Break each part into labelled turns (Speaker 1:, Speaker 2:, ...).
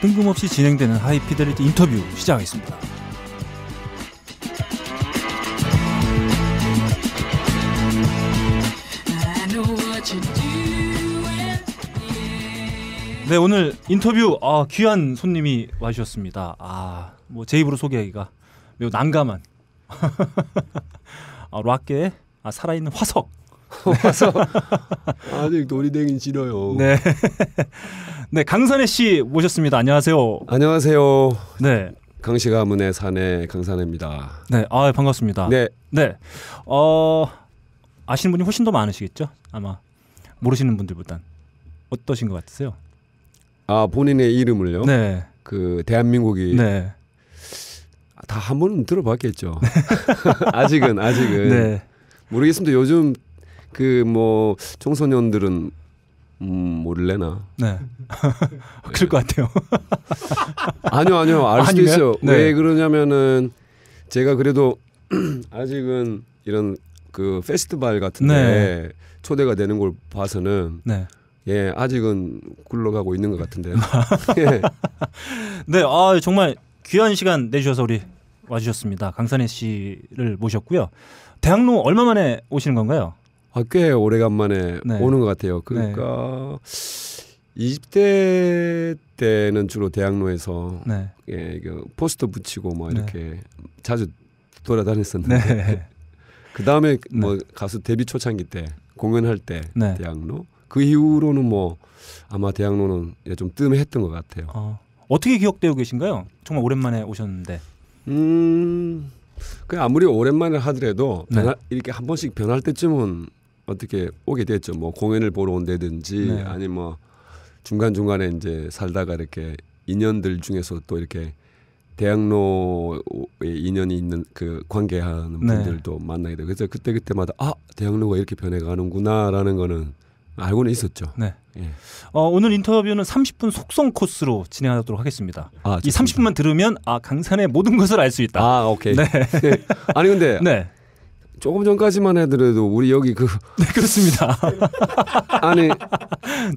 Speaker 1: 뜬금없이 진행되는 하이피델리티 인터뷰 시작하겠습니다. 네 오늘 인터뷰 아, 귀한 손님이 와주셨습니다. 아뭐 제 입으로 소개하기가 매우 난감한 아, 락계 아, 살아있는 화석. 화석. 아직 놀이댕이 지려요. 네. 네, 강산혜 씨 모셨습니다. 안녕하세요.
Speaker 2: 안녕하세요. 네. 강씨 가문의 사내 강산혜입니다.
Speaker 1: 네, 아 예, 반갑습니다. 네, 네. 어 아시는 분이 훨씬 더 많으시겠죠? 아마 모르시는 분들보단 어떠신 것 같으세요?
Speaker 2: 아 본인의 이름을요? 네. 그 대한민국이 네.
Speaker 1: 다한 번은 들어봤겠죠. 아직은
Speaker 2: 아직은 네. 모르겠습니다. 요즘 그 뭐 청소년들은 음, 모를래나.
Speaker 3: 네. 그럴 것
Speaker 1: 같아요. 아니요, 아니요. 알 수 있어요. 네. 왜
Speaker 2: 그러냐면은 제가 그래도 아직은 이런 그 페스티벌 같은데 네. 초대가 되는 걸 봐서는 네. 예 아직은 굴러가고 있는 것 같은데요. 예.
Speaker 1: 네, 아 정말 귀한 시간 내주셔서 우리 와주셨습니다. 강산혜 씨를 모셨고요. 대학로 얼마 만에 오시는 건가요? 아, 꽤 오래간만에 네. 오는 것 같아요. 네.
Speaker 2: 그러니까 네. 20대 때는 주로 대학로에서 네. 예, 그 포스터 붙이고 뭐 네. 이렇게 자주 돌아다녔었는데 네. 그 다음에 뭐 가수 데뷔 초창기 때 공연할 때 대학로 그 이후로는 뭐 아마 대학로는 좀 뜸했던 것 같아요. 어. 어떻게 기억되고
Speaker 1: 계신가요? 정말 오랜만에 오셨는데.
Speaker 2: 음. 그 아무리 오랜만에 하더라도 네. 변할, 이렇게 한 번씩 변할 때쯤은 어떻게 오게 됐죠. 뭐 공연을 보러 온다든지 네. 아니 면뭐 중간 중간에 이제 살다가 이렇게 인연들 중에서 또 이렇게 대학로에 인연이 있는 그 관계하는 네. 분들도 네. 만나게 되고 그래서 그때 그때마다 아 대학로가 이렇게 변해가는구나라는 거는 알고는
Speaker 1: 있었죠. 네. 예. 어, 오늘 인터뷰는 30분 속성 코스로 진행하도록 하겠습니다. 아, 이 30분만 들으면 아 강산의 모든 것을 알 수 있다. 아 오케이. 네. 아니 근데 네.
Speaker 2: 조금 전까지만 해더라도 우리 여기 그 네, 그렇습니다. 아니 네.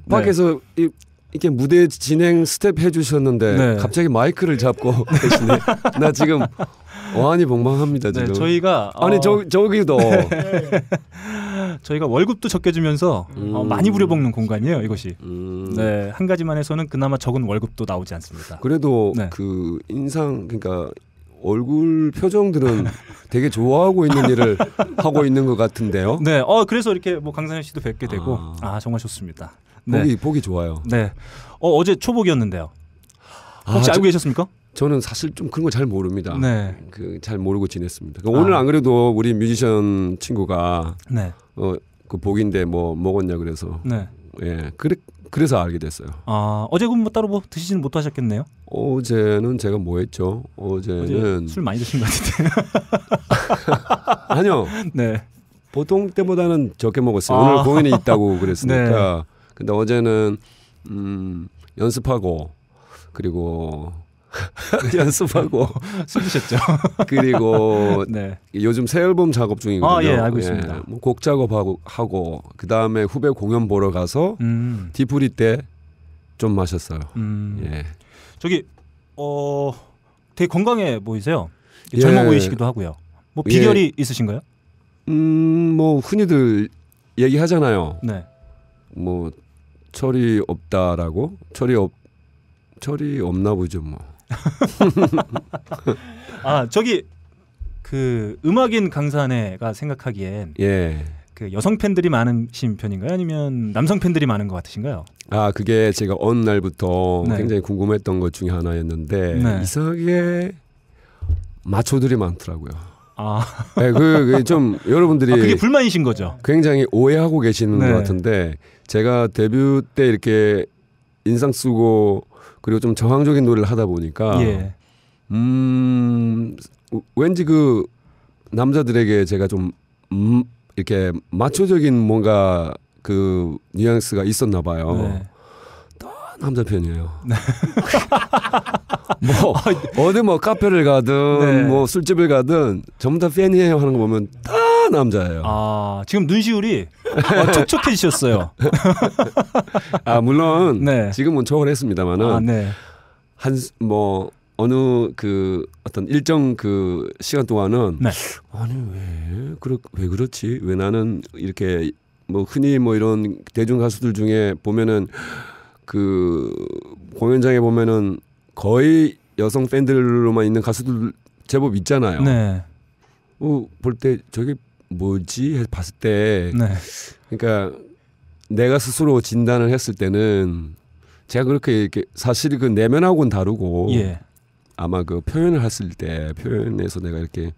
Speaker 2: 밖에서 이, 이렇게 무대 진행 스텝 해주셨는데 네. 갑자기 마이크를 잡고 대신에 네. 나 지금 어안이 벙벙합니다 네, 지금. 저희가
Speaker 1: 어... 아니 저 저기도 네. 저희가 월급도 적게 주면서 어, 음. 어, 많이 부려먹는 공간이에요 이것이. 음. 네, 한 가지만 해서는 그나마 적은 월급도 나오지 않습니다. 그래도
Speaker 2: 그 인상 그러니까 얼굴 표정들은 되게 좋아하고 있는 일을 하고 있는 것 같은데요.
Speaker 1: 네. 어 그래서 이렇게 뭐 강산현 씨도 뵙게 되고 아, 아 정말 좋습니다. 네. 보기 보기
Speaker 2: 좋아요. 네.
Speaker 1: 어, 어제 초복이었는데요. 아, 혹시 아, 알고 저,
Speaker 2: 계셨습니까? 저는 사실 좀 그런 거 잘 모릅니다. 네. 그잘 모르고 지냈습니다. 그러니까 아. 오늘 안 그래도 우리 뮤지션 친구가 네. 어그 복인데 뭐 먹었냐 그래서 네. 예. 그래 그래서 알게 됐어요.
Speaker 1: 아 어제 그럼 뭐 따로 뭐 드시지는 못하셨겠네요. 어제는
Speaker 2: 제가 뭐 했죠? 어제는 술 많이 드신 것 같은데. 아니요. 네. 보통 때보다는 적게 먹었어요. 아. 오늘 공연이 있다고 그랬으니까. 네. 근데 어제는 음, 연습하고 그리고 연습하고 드셨죠 그리고 네. 요즘 새 앨범 작업 중이거든요. 아, 예, 알고 예. 있습니다. 뭐곡 작업하고 하고 그다음에 후배 공연 보러 가서 음. 디프리 때 좀 마셨어요. 음.
Speaker 1: 예. 저기 어 되게 건강해 보이세요. 예. 젊어 보이시기도 하고요. 뭐 예. 비결이 있으신가요?
Speaker 2: 음, 뭐 흔히들 얘기하잖아요. 네. 뭐 철이 없다라고. 철이 없 철이 없나 보죠, 뭐.
Speaker 1: 아 저기 그 음악인 강산애가 생각하기엔 예. 그 여성 팬들이 많으신 편인가요? 아니면 남성 팬들이 많은 것 같으신가요?
Speaker 2: 아 그게 제가 어느 날부터 네. 굉장히 궁금했던 것 중에 하나였는데 네.
Speaker 1: 이상하게
Speaker 2: 마초들이 많더라고요.
Speaker 1: 아, 네, 그좀
Speaker 2: 그 여러분들이 아, 그게 불만이신 거죠? 굉장히 오해하고 계시는 네. 것 같은데 제가 데뷔 때 이렇게 인상 쓰고 그리고 좀 저항적인 노래를 하다 보니까 예. 음 왠지 그 남자들에게 제가 좀 음, 이렇게 마초적인 뭔가 그 뉘앙스가 있었나 봐요. 네. 남자편이에요. 네. 뭐 아, 어디 뭐 카페를 가든 네. 뭐 술집을 가든 전부 다 팬이에요 하는 거 보면
Speaker 1: 다 남자예요. 아 지금 눈시울이 아, 촉촉해지셨어요.
Speaker 2: 아 물론 네. 지금은 초월했습니다만은 아, 네. 한 뭐 어느 그 어떤 일정 그 시간 동안은 네. 아니 왜 그렇 왜 그렇지 왜 나는 이렇게 뭐 흔히 뭐 이런 대중 가수들 중에 보면은 그 공연장에 보면은 거의 여성 팬들로만 있는 가수들 제법 있잖아요. 네. 어, 볼때 저게 뭐지 해서 봤을 때 네. 그러니까 내가 스스로 진단을 했을 때는 제가 그렇게 이렇게 사실 그 내면하고는 다르고 예. 아마 그 표현을 했을 때 표현에서 내가 이렇게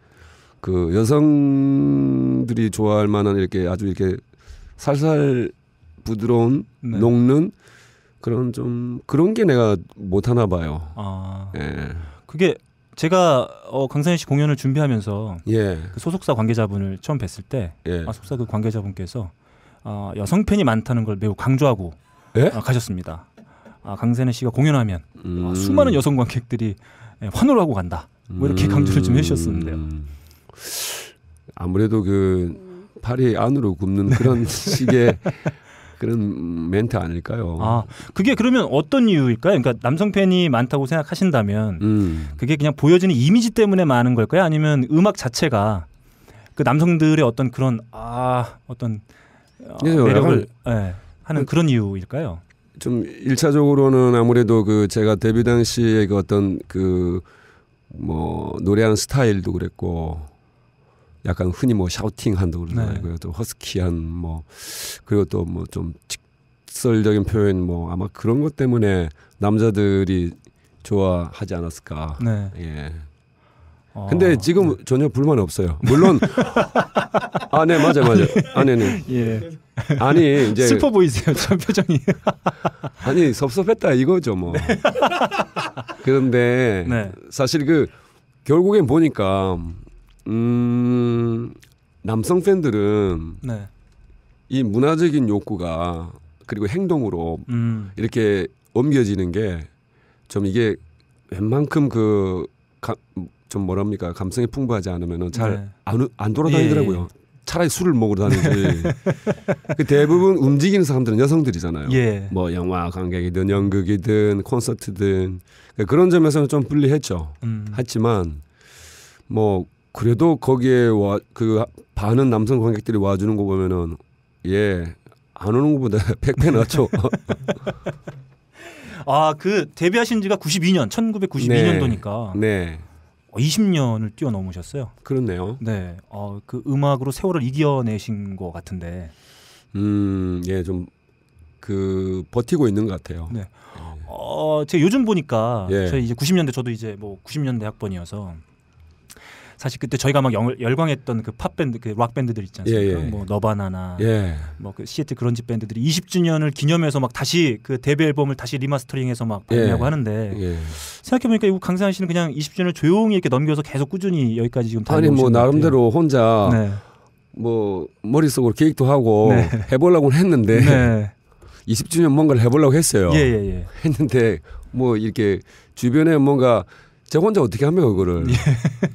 Speaker 2: 그 여성들이 좋아할 만한 이렇게 아주 이렇게 살살 부드러운 네. 녹는 그런 좀 그런 게 내가 못 하나 봐요.
Speaker 3: 아, 예.
Speaker 1: 그게 제가 어, 강산희 씨 공연을 준비하면서 예. 그 소속사 관계자분을 처음 뵀을 때 예. 아, 소속사 그 관계자분께서 어, 아, 여성 팬이 많다는 걸 매우 강조하고 예? 어, 가셨습니다. 아, 강산희 씨가 공연하면 아, 음. 아, 수많은 여성 관객들이 예, 환호를 하고 간다. 뭐 이렇게 음. 강조를 좀 해주셨었는데요. 아무래도 그 팔이 안으로 굽는 그런 식의 그런 멘트 아닐까요? 아, 그게 그러면 어떤 이유일까요? 그러니까 남성 팬이 많다고 생각하신다면 음. 그게 그냥 보여지는 이미지 때문에 많은 걸까요? 아니면 음악 자체가 그 남성들의 어떤 그런 아 어떤 어, 매력을 약간, 예, 하는 그, 런 이유일까요?
Speaker 2: 좀 일차적으로는 아무래도 그 제가 데뷔 당시에 그 어떤 그 뭐 노래하는 스타일도 그랬고 약간 흔히 뭐 샤우팅 한다고 그러잖아요. 네. 또 허스키한 뭐 그리고 또 뭐좀 직설적인 표현 뭐 아마 그런 것 때문에 남자들이 좋아하지 않았을까. 네. 예. 아, 근데 지금 네. 전혀 불만 없어요. 물론 아네 맞아 맞아 아네네 네. 예 아니 이제 슬퍼
Speaker 1: 보이세요 전 표정이
Speaker 2: 아니 섭섭했다 이거죠 뭐 그런데 네. 사실 그 결국엔 보니까 음, 남성 팬들은 네. 이 문화적인 욕구가 그리고 행동으로 음. 이렇게 옮겨지는 게 좀 이게 웬만큼 그 좀 뭐랍니까 감성이 풍부하지 않으면은 잘안 네. 안 돌아다니더라고요. 예. 차라리 술을 먹으러 다니지. 그 대부분 움직이는 사람들은 여성들이잖아요. 예. 뭐 영화 관객이든 연극이든 콘서트든 그러니까 그런 점에서는 좀 불리했죠. 음. 하지만 뭐 그래도 거기에 와그 반은 남성 관객들이 와주는 거 보면은 예 안 오는 것보다 백배
Speaker 1: 낫죠. 아그 데뷔하신 지가 92년 1992년도니까. 네. 20년을 어, 뛰어넘으셨어요. 그렇네요. 네. 어, 그 음악으로 세월을 이겨내신 것 같은데.
Speaker 2: 음, 예, 좀, 그, 버티고 있는 것 같아요. 네. 어,
Speaker 1: 어 제가 요즘 보니까, 예. 저희 이제 90년대, 저도 이제 뭐 90년대 학번이어서 사실 그때 저희가 막 영, 열광했던 그 팝 밴드, 그락 밴드들 있잖아요 예, 예. 뭐 너바나나 예. 뭐그 시애틀 그런지 밴드들이 20주년을 기념해서 막 다시 그 데뷔 앨범을 다시 리마스터링해서 막 예. 발매하고 하는데 예. 생각해 보니까 이거 강산 씨는 그냥 20주년을 조용히 이렇게 넘겨서 계속 꾸준히 여기까지 지금 아니 뭐 나름대로
Speaker 2: 혼자 네. 뭐 머릿속으로 계획도 하고 네. 해보려고 했는데 네. 20주년 뭔가를 해보려고 했어요. 예, 했는데 뭐 이렇게 주변에 뭔가 저 혼자 어떻게 하면 그거를. 예.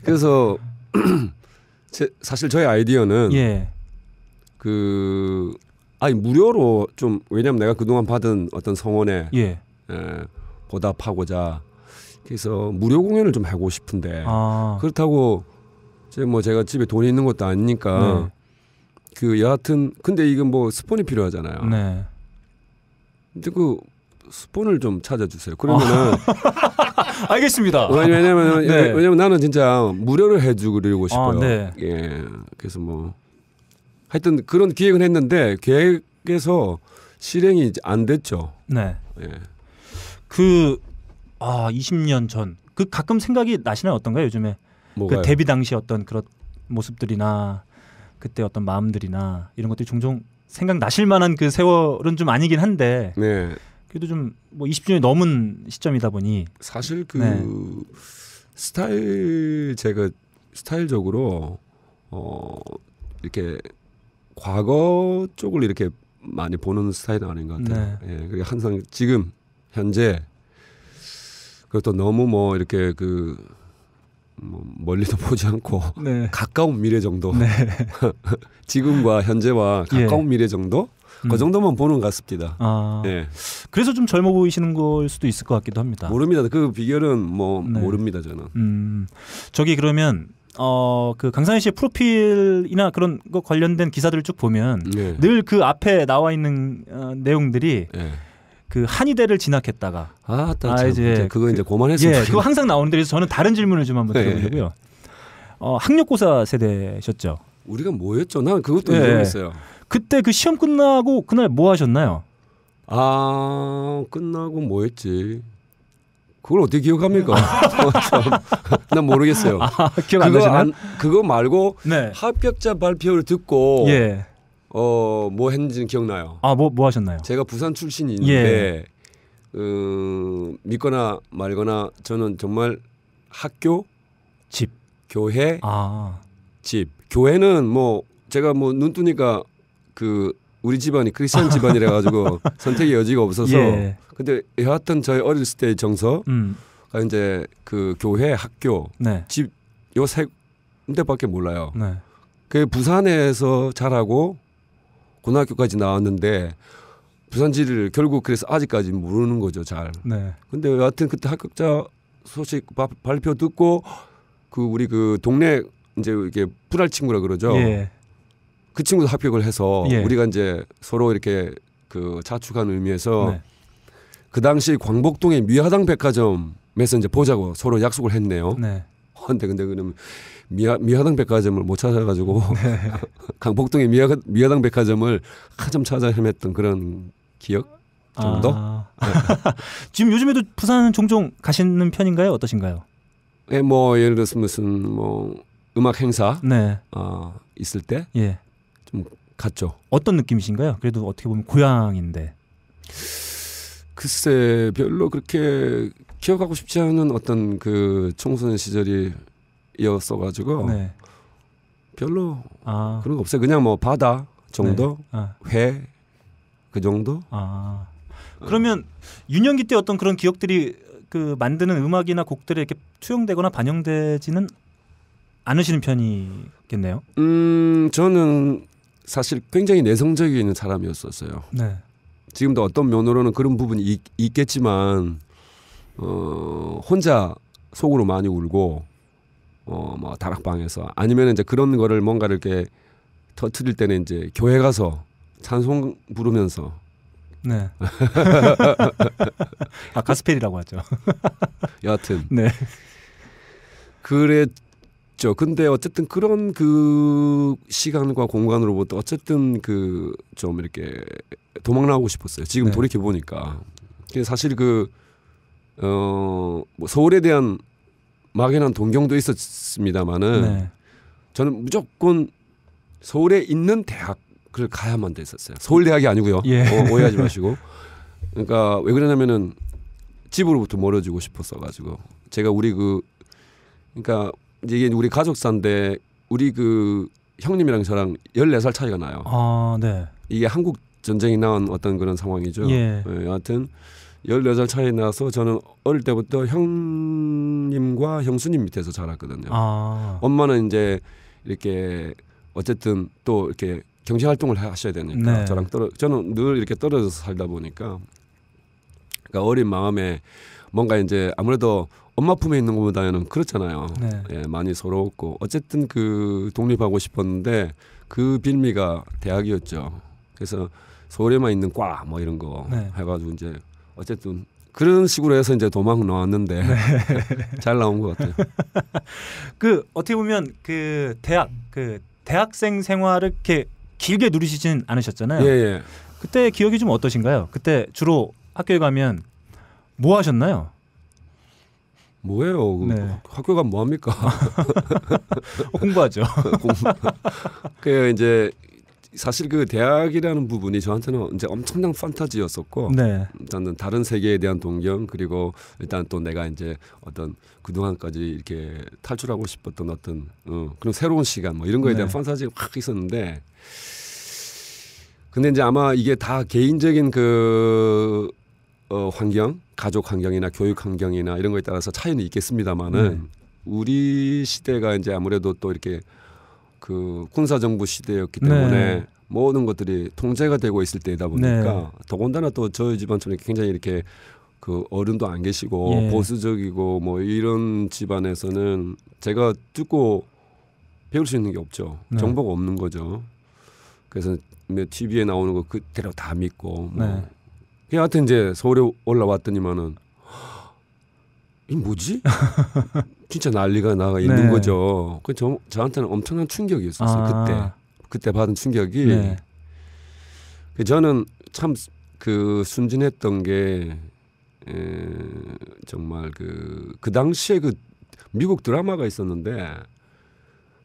Speaker 2: 그래서 제, 사실 저의 아이디어는 예. 그 아니 무료로 좀 왜냐면 내가 그동안 받은 어떤 성원에 예. 에, 보답하고자 그래서 무료 공연을 좀 하고 싶은데 아. 그렇다고 제뭐 제가 집에 돈이 있는 것도 아니니까 네. 그 여하튼 근데 이건 뭐 스폰이 필요하잖아요. 네. 근데 그 스폰을 좀 찾아주세요. 그러면은 어. 알겠습니다. 왜냐면 네. 왜냐면 나는 진짜 무료로 해주고 아, 싶어요. 아, 네. 예, 그래서 뭐 하여튼 그런 기획은 했는데 계획에서 실행이 안 됐죠. 네. 예.
Speaker 1: 그아 20년 전그 가끔 생각이 나시나요? 어떤가요 요즘에? 그 뭐가요? 그 데뷔 당시 어떤 그런 모습들이나 그때 어떤 마음들이나 이런 것들이 종종 생각나실 만한 그 세월은 좀 아니긴 한데 네. 그래도 좀 뭐 20주년이 넘은 시점이다 보니 사실 그 네.
Speaker 2: 스타일 제가 스타일적으로 어 이렇게 과거 쪽을 이렇게 많이 보는 스타일은 아닌 것 같아요. 네. 예, 그리고 항상 지금 현재 그것도 너무 뭐 이렇게 그 뭐 멀리도 보지 않고 네. 가까운 미래 정도 네. 지금과 현재와 예. 가까운 예. 미래 정도 그 음. 정도만 보는 것 같습니다.
Speaker 1: 아, 네. 그래서 좀 젊어 보이시는 걸 수도 있을 것 같기도 합니다. 모릅니다. 그 비결은 뭐 네. 모릅니다 저는. 음, 저기 그러면 어 그 강상현 씨의 프로필이나 그런 거 관련된 기사들을 쭉 보면 네. 늘그 앞에 나와 있는 어, 내용들이. 네. 그 한의대를 진학했다가 아, 아 이제 그거 이제 그 고만했어요. 예, 그거 항상 나오는데 그래서 저는 다른 질문을 좀 한번 네. 드려보려고요. 어, 학력고사 세대셨죠? 우리가 뭐였죠? 난 그것도 예. 모르겠어요. 예. 그때 그 시험 끝나고 그날 뭐 하셨나요?
Speaker 3: 아
Speaker 2: 끝나고 뭐 했지? 그걸 어떻게 기억합니까? 어, 난 모르겠어요. 아, 기억 안 나시나? 그거 말고 네. 합격자
Speaker 1: 발표를 듣고 예.
Speaker 2: 어뭐 했는지 기억나요.
Speaker 1: 아뭐뭐 뭐 하셨나요?
Speaker 2: 제가 부산 출신인데 예. 어, 믿거나 말거나 저는 정말 학교 집 교회 아. 집 교회는 뭐 제가 뭐 눈 뜨니까 그 우리 집안이 크리스천 집안이라 가지고 선택의 여지가 없어서 예. 근데 여하튼 저희 어렸을 때의 정서가 음. 이제 그 교회, 학교, 네. 집요 세 군데밖에 몰라요. 네. 그 부산에서 자라고 고등학교까지 나왔는데 부산지를 결국 그래서 아직까지 모르는 거죠 잘. 네. 근데 여하튼 그때 합격자 소식 발표 듣고 그 우리 그 동네 이제 이게 렇 불알 친구라 그러죠. 예. 그 친구도 합격을 해서 예. 우리가 이제 서로 이렇게 그 자축한 의미에서 네. 그 당시 광복동의 미화당 백화점에서 이제 보자고 서로 약속을 했네요. 네. 근데 근데 그러면 미화, 미화당 백화점을 못 찾아가지고 네. 강복동의 미화, 미화당 백화점을 한참 찾아 헤맸던 그런 기억 정도. 아. 네.
Speaker 1: 지금 요즘에도 부산 종종 가시는 편인가요? 어떠신가요?
Speaker 2: 예, 네, 뭐 예를 들어서 무슨 뭐 음악 행사 네. 어, 있을
Speaker 1: 때 예. 좀 갔죠. 어떤 느낌이신가요? 그래도 어떻게 보면 고향인데.
Speaker 2: 글쎄 별로 그렇게 기억하고 싶지 않은 어떤 그 청소년 시절이 이었어 가지고 네. 별로
Speaker 1: 아. 그런 거 없어요. 그냥 뭐 바다 정도,
Speaker 2: 네. 아. 회그 정도.
Speaker 1: 아. 그러면 어. 유년기 때 어떤 그런 기억들이 그 만드는 음악이나 곡들에 이렇게 투영되거나 반영되지는 않으시는 편이겠네요. 음,
Speaker 2: 저는 사실 굉장히 내성적인 사람이었었어요. 네. 지금도 어떤 면으로는 그런 부분이 있, 있겠지만 어, 혼자 속으로 많이 울고 어뭐 다락방에서 아니면 이제 그런 거를 뭔가 이렇게 터트릴 때는 이제 교회 가서 찬송 부르면서
Speaker 1: 네. 아 가스펠이라고 하죠. 여하튼 네.
Speaker 2: 그래 있죠. 근데 어쨌든 그런 그 시간과 공간으로부터 어쨌든 그 좀 이렇게 도망 나고 싶었어요. 지금 네. 돌이켜 보니까 사실 그 어, 뭐 서울에 대한 막연한 동경도 있었습니다만은 네. 저는 무조건 서울에 있는 대학을 가야만 됐었어요. 서울 대학이 아니고요. 예. 어, 오해하지 마시고. 그러니까 왜 그러냐면은 집으로부터 멀어지고 싶었어 가지고 제가 우리 그 그러니까 이게 우리 가족사인데 우리 그 형님이랑 저랑 14살 차이가 나요. 아, 네. 이게 한국 전쟁이 나온 어떤 그런 상황이죠. 예. 예, 여하튼 14살 차이 나서 저는 어릴 때부터 형님과 형수님 밑에서 자랐거든요. 아. 엄마는 이제 이렇게 어쨌든 또 이렇게 경제 활동을 하셔야 되니까 네. 저랑 떨어 저는 늘 이렇게 떨어져서 살다 보니까 그러니까 어린 마음에 뭔가 이제 아무래도 엄마 품에 있는 것보다는 그렇잖아요. 네. 예, 많이 서러웠고 어쨌든 그 독립하고 싶었는데 그 빌미가 대학이었죠. 그래서 서울에만 있는 과뭐 이런 거 네. 해가지고 이제 어쨌든 그런 식으로 해서 이제 도망 나왔는데 네. 잘 나온 것
Speaker 1: 같아요. 그 어떻게 보면 그 대학 그 대학생 생활을 이렇게 길게 누리시진 않으셨잖아요. 예, 예. 그때 기억이 좀 어떠신가요? 그때 주로 학교에 가면 뭐 하셨나요? 뭐예요? 그 네. 학교 가면 뭐합니까? 어, 공부하죠.
Speaker 2: 그 이제 사실 그 대학이라는 부분이 저한테는 이제 엄청난 판타지였었고 네. 일단은 다른 세계에 대한 동경 그리고 일단 또 내가 이제 어떤 그동안까지 이렇게 탈출하고 싶었던 어떤 어, 그런 새로운 시간 뭐 이런 거에 네. 대한 판타지가 확 있었는데 근데 이제 아마 이게 다 개인적인 그 어, 환경 가족 환경이나 교육 환경이나 이런 거에 따라서 차이는 있겠습니다만은 음. 우리 시대가 이제 아무래도 또 이렇게 그 군사 정부 시대였기 때문에 네. 모든 것들이 통제가 되고 있을 때이다 보니까 네. 더군다나 또 저희 집안처럼 굉장히 이렇게 그 어른도 안 계시고 예. 보수적이고 뭐 이런 집안에서는 제가 듣고 배울 수 있는 게 없죠. 네. 정보가 없는 거죠. 그래서 TV에 뭐 나오는 거 그대로 다 믿고 뭐 네. 여하튼 이제 서울에 올라왔더니만은 이 뭐지? 진짜 난리가 나가 있는 네. 거죠. 그 저 저한테는 엄청난 충격이었어요. 아. 그때 그때 받은 충격이 네. 그 저는 참그 순진했던 게 에, 정말 그그 그 당시에 그 미국 드라마가 있었는데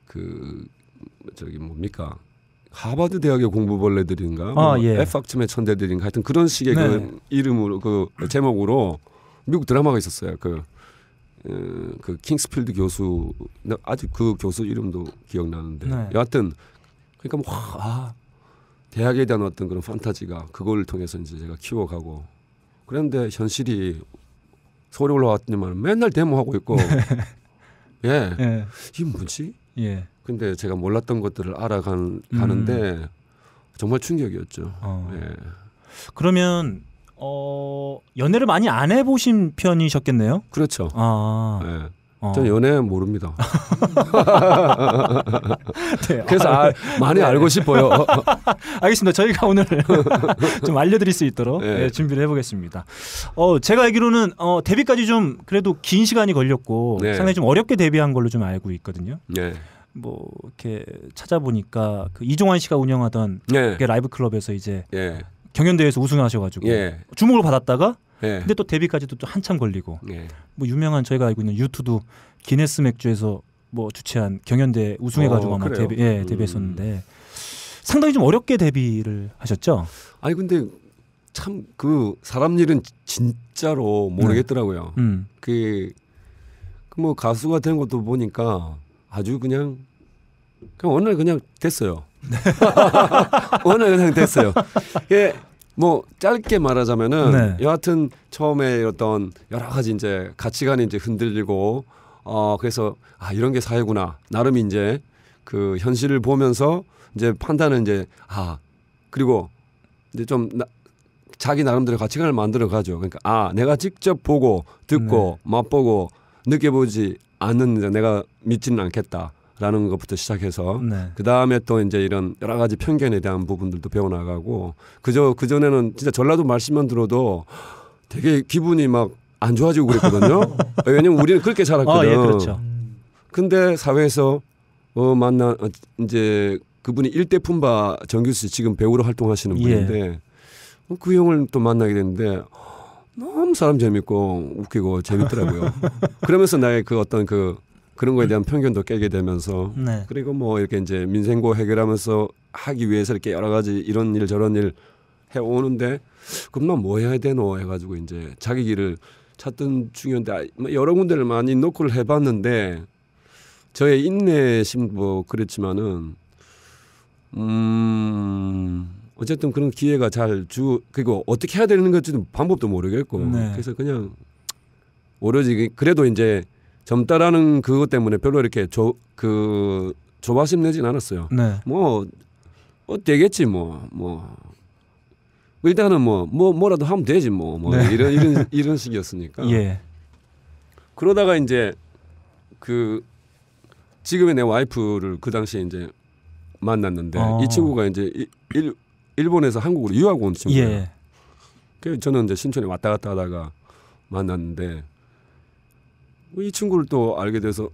Speaker 2: 그 저기 뭡니까 하버드 대학의 공부벌레들인가, 뭐 아, 뭐 예. F 학점의 천재들인가, 하여튼 그런 식의 그 네. 그 이름으로 그 제목으로 미국 드라마가 있었어요. 그, 어, 그 킹스필드 교수, 아직 그 교수 이름도 기억나는데, 네. 여하튼 그러니까 뭐 아, 대학에 대한 어떤 그런 판타지가 그걸 통해서 이제 제가 키워가고 그런데 현실이 서울에 올라왔더니만 맨날 데모하고 있고 예. 예. 이게 뭐지? 예. 근데 제가 몰랐던 것들을
Speaker 1: 알아가는데
Speaker 2: 음. 정말 충격이었죠. 어. 예.
Speaker 1: 그러면 어, 연애를 많이 안 해보신 편이셨겠네요. 그렇죠. 아. 예. 어. 전 연애 모릅니다. 네, 그래서 아, 아, 많이 네. 알고 싶어요. 알겠습니다. 저희가 오늘 좀 알려드릴 수 있도록 네. 준비를 해보겠습니다. 어, 제가 알기로는 어, 데뷔까지 좀 그래도 긴 시간이 걸렸고 네. 상당히 좀 어렵게 데뷔한 걸로 좀 알고 있거든요. 네. 뭐 이렇게 찾아보니까 그 이종환 씨가 운영하던 예. 라이브 클럽에서 이제 예. 경연대회에서 우승하셔가지고 예. 주목을 받았다가 예. 근데 또 데뷔까지도 또 한참 걸리고 예. 뭐 유명한 저희가 알고 있는 유투도 기네스 맥주에서 뭐 주최한 경연대 우승해가지고 어, 아마 데뷔 예 음. 데뷔했었는데 음. 상당히 좀 어렵게 데뷔를 하셨죠?
Speaker 2: 아니 근데 참 그 사람 일은 진짜로 모르겠더라고요. 네. 음. 그뭐 그 가수가 된 것도 보니까 아주 그냥 그럼 오늘 그냥 됐어요. 오늘 그냥 됐어요. 예. 뭐 짧게 말하자면은 네. 여하튼 처음에 어떤 여러 가지 이제 가치관이 이제 흔들리고 어 그래서 아 이런 게 사회구나 나름 이제 그 현실을 보면서 이제 판단은 이제 아 그리고 이제 좀 나, 자기 나름대로 가치관을 만들어 가죠. 그러니까 아 내가 직접 보고 듣고 네. 맛보고 느껴보지 않는 내가 믿지는 않겠다. 라는 것부터 시작해서 네. 그 다음에 또 이제 이런 여러 가지 편견에 대한 부분들도 배워나가고 그저 그 전에는 진짜 전라도 말씀만 들어도 되게 기분이 막 안 좋아지고 그랬거든요. 왜냐면 우리는 그렇게 아, 예, 살았거든. 어, 예, 그렇죠. 근데 사회에서 어 만나 어, 이제 그분이 일대 품바 정규수 지금 배우로 활동하시는 예. 분인데 예. 그 형을 또 만나게 됐는데 너무 사람 재밌고 웃기고 재밌더라고요. 그러면서 나의 그 어떤 그 그런 거에 대한 편견도 깨게 되면서 네. 그리고 뭐 이렇게 이제 민생고 해결하면서 하기 위해서 이렇게 여러 가지 이런 일 저런 일 해오는데 그럼 난 뭐 해야 되노 해가지고 이제 자기 길을 찾던 중이었는데 아, 뭐 여러 군데를 많이 노크를 해봤는데 저의 인내심 뭐 그렇지만은 음 어쨌든 그런 기회가 잘 주 그리고 어떻게 해야 되는 건지도 방법도 모르겠고 네. 그래서 그냥 오로지 그래도 이제 젊다라는 그것 때문에 별로 이렇게 조, 그 조바심 내진 않았어요. 네. 뭐, 어, 되겠지 뭐, 뭐, 뭐. 일단은 뭐, 뭐 뭐라도 하면 되지 뭐, 뭐 네. 이런 이런 이런 식이었으니까. 예. 그러다가 이제 그 지금의 내 와이프를 그 당시에 이제 만났는데 어. 이 친구가 이제 일, 일본에서 한국으로 유학 온 친구예요. 예. 그래서 저는 이제 신촌에 왔다 갔다 하다가 만났는데 뭐 이 친구를 또 알게 돼서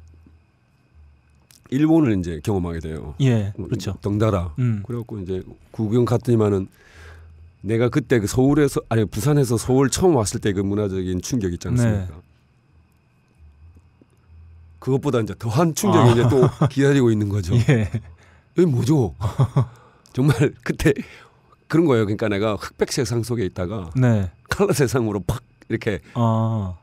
Speaker 2: 일본을 이제 경험하게 돼요. 예, 뭐 그렇죠. 덩달아. 음. 그래갖고 이제 구경 갔더니만은 내가 그때 그 서울에서 아니 부산에서 서울 처음 왔을 때 그 문화적인 충격 있지 않습니까? 네. 그것보다 이제 더한 충격이 아. 이제 또 기다리고 있는 거죠. 예. 이 뭐죠? 정말 그때 그런 거예요. 그러니까 내가 흑백 세상 속에 있다가 네.
Speaker 1: 칼라 세상으로 팍 이렇게 아.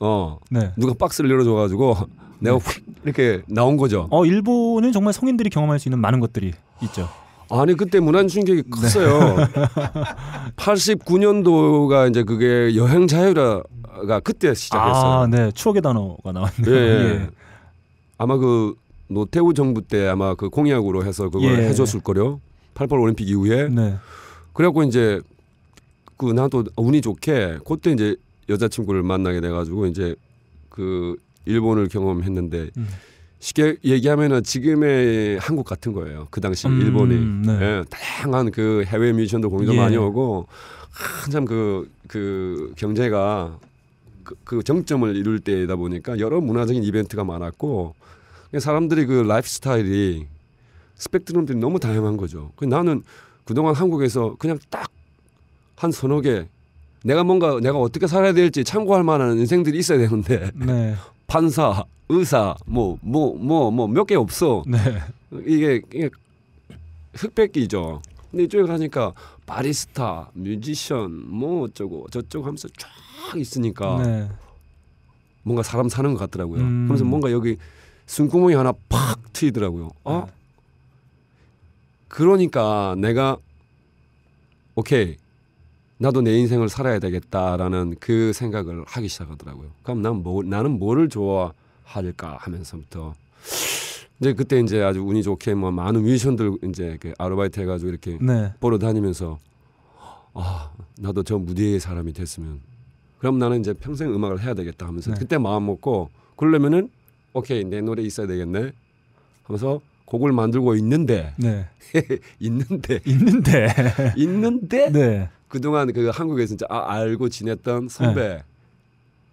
Speaker 1: 어. 네. 누가 박스를 열어줘가지고 네. 내가 휙 이렇게 나온 거죠. 어 일본은 정말 성인들이 경험할 수 있는 많은 것들이
Speaker 2: 있죠. 아니 그때 문안 충격이 네. 컸어요. 네. 89년도가 이제 그게 여행 자유라가 그때 시작했어요. 아,
Speaker 1: 네. 추억의 단어가 나왔네요. 예, 예. 예.
Speaker 2: 아마 그 노태우 정부 때 아마 그 공약으로 해서 그걸 예. 해줬을 거요. 88 올림픽 이후에. 네. 그래갖고 이제 그 나도 운이 좋게 그때 이제 여자친구를 만나게 돼가지고 이제 그 일본을 경험했는데 음. 쉽게 얘기하면은 지금의 한국 같은 거예요. 그 당시 음, 일본이 네. 예, 다양한 그 해외 뮤지션도 공연도 예. 많이 오고 한참 그그 그 경제가 그, 그, 정점을 이룰 때이다 보니까 여러 문화적인 이벤트가 많았고 사람들이 그 라이프스타일이 스펙트럼들이 너무 다양한 거죠. 그 나는 그동안 한국에서 그냥 딱 한 서너 개 내가 뭔가 내가 어떻게 살아야 될지 참고할 만한 인생들이 있어야 되는데 네. 판사, 의사, 뭐 뭐 뭐 뭐 몇 개 없어. 네. 이게, 이게 흑백기죠. 근데 이쪽에 가니까 바리스타, 뮤지션, 뭐 어쩌고 저쩌고 하면서 쫙 있으니까 네. 뭔가 사람 사는 것 같더라고요. 음. 그래서 뭔가 여기 숨구멍이 하나 팍 트이더라고요. 네. 어? 그러니까 내가 오케이 나도 내 인생을 살아야 되겠다라는 그 생각을 하기 시작하더라고요. 그럼 난 뭐, 나는 뭐를 좋아할까 하면서부터 이제 그때 이제 아주 운이 좋게 뭐 많은 뮤지션들 이제 그 아르바이트 해가지고 이렇게 네. 보러 다니면서 아 나도 저 무대의 사람이 됐으면 그럼 나는 이제 평생 음악을 해야 되겠다 하면서 네. 그때 마음 먹고 그러려면은 오케이 내 노래 있어야 되겠네 하면서 곡을 만들고 있는데 네. 있는데 있는데 있는데 네. 그동안 그 한국에 서진제 아, 알고 지냈던 선배 네.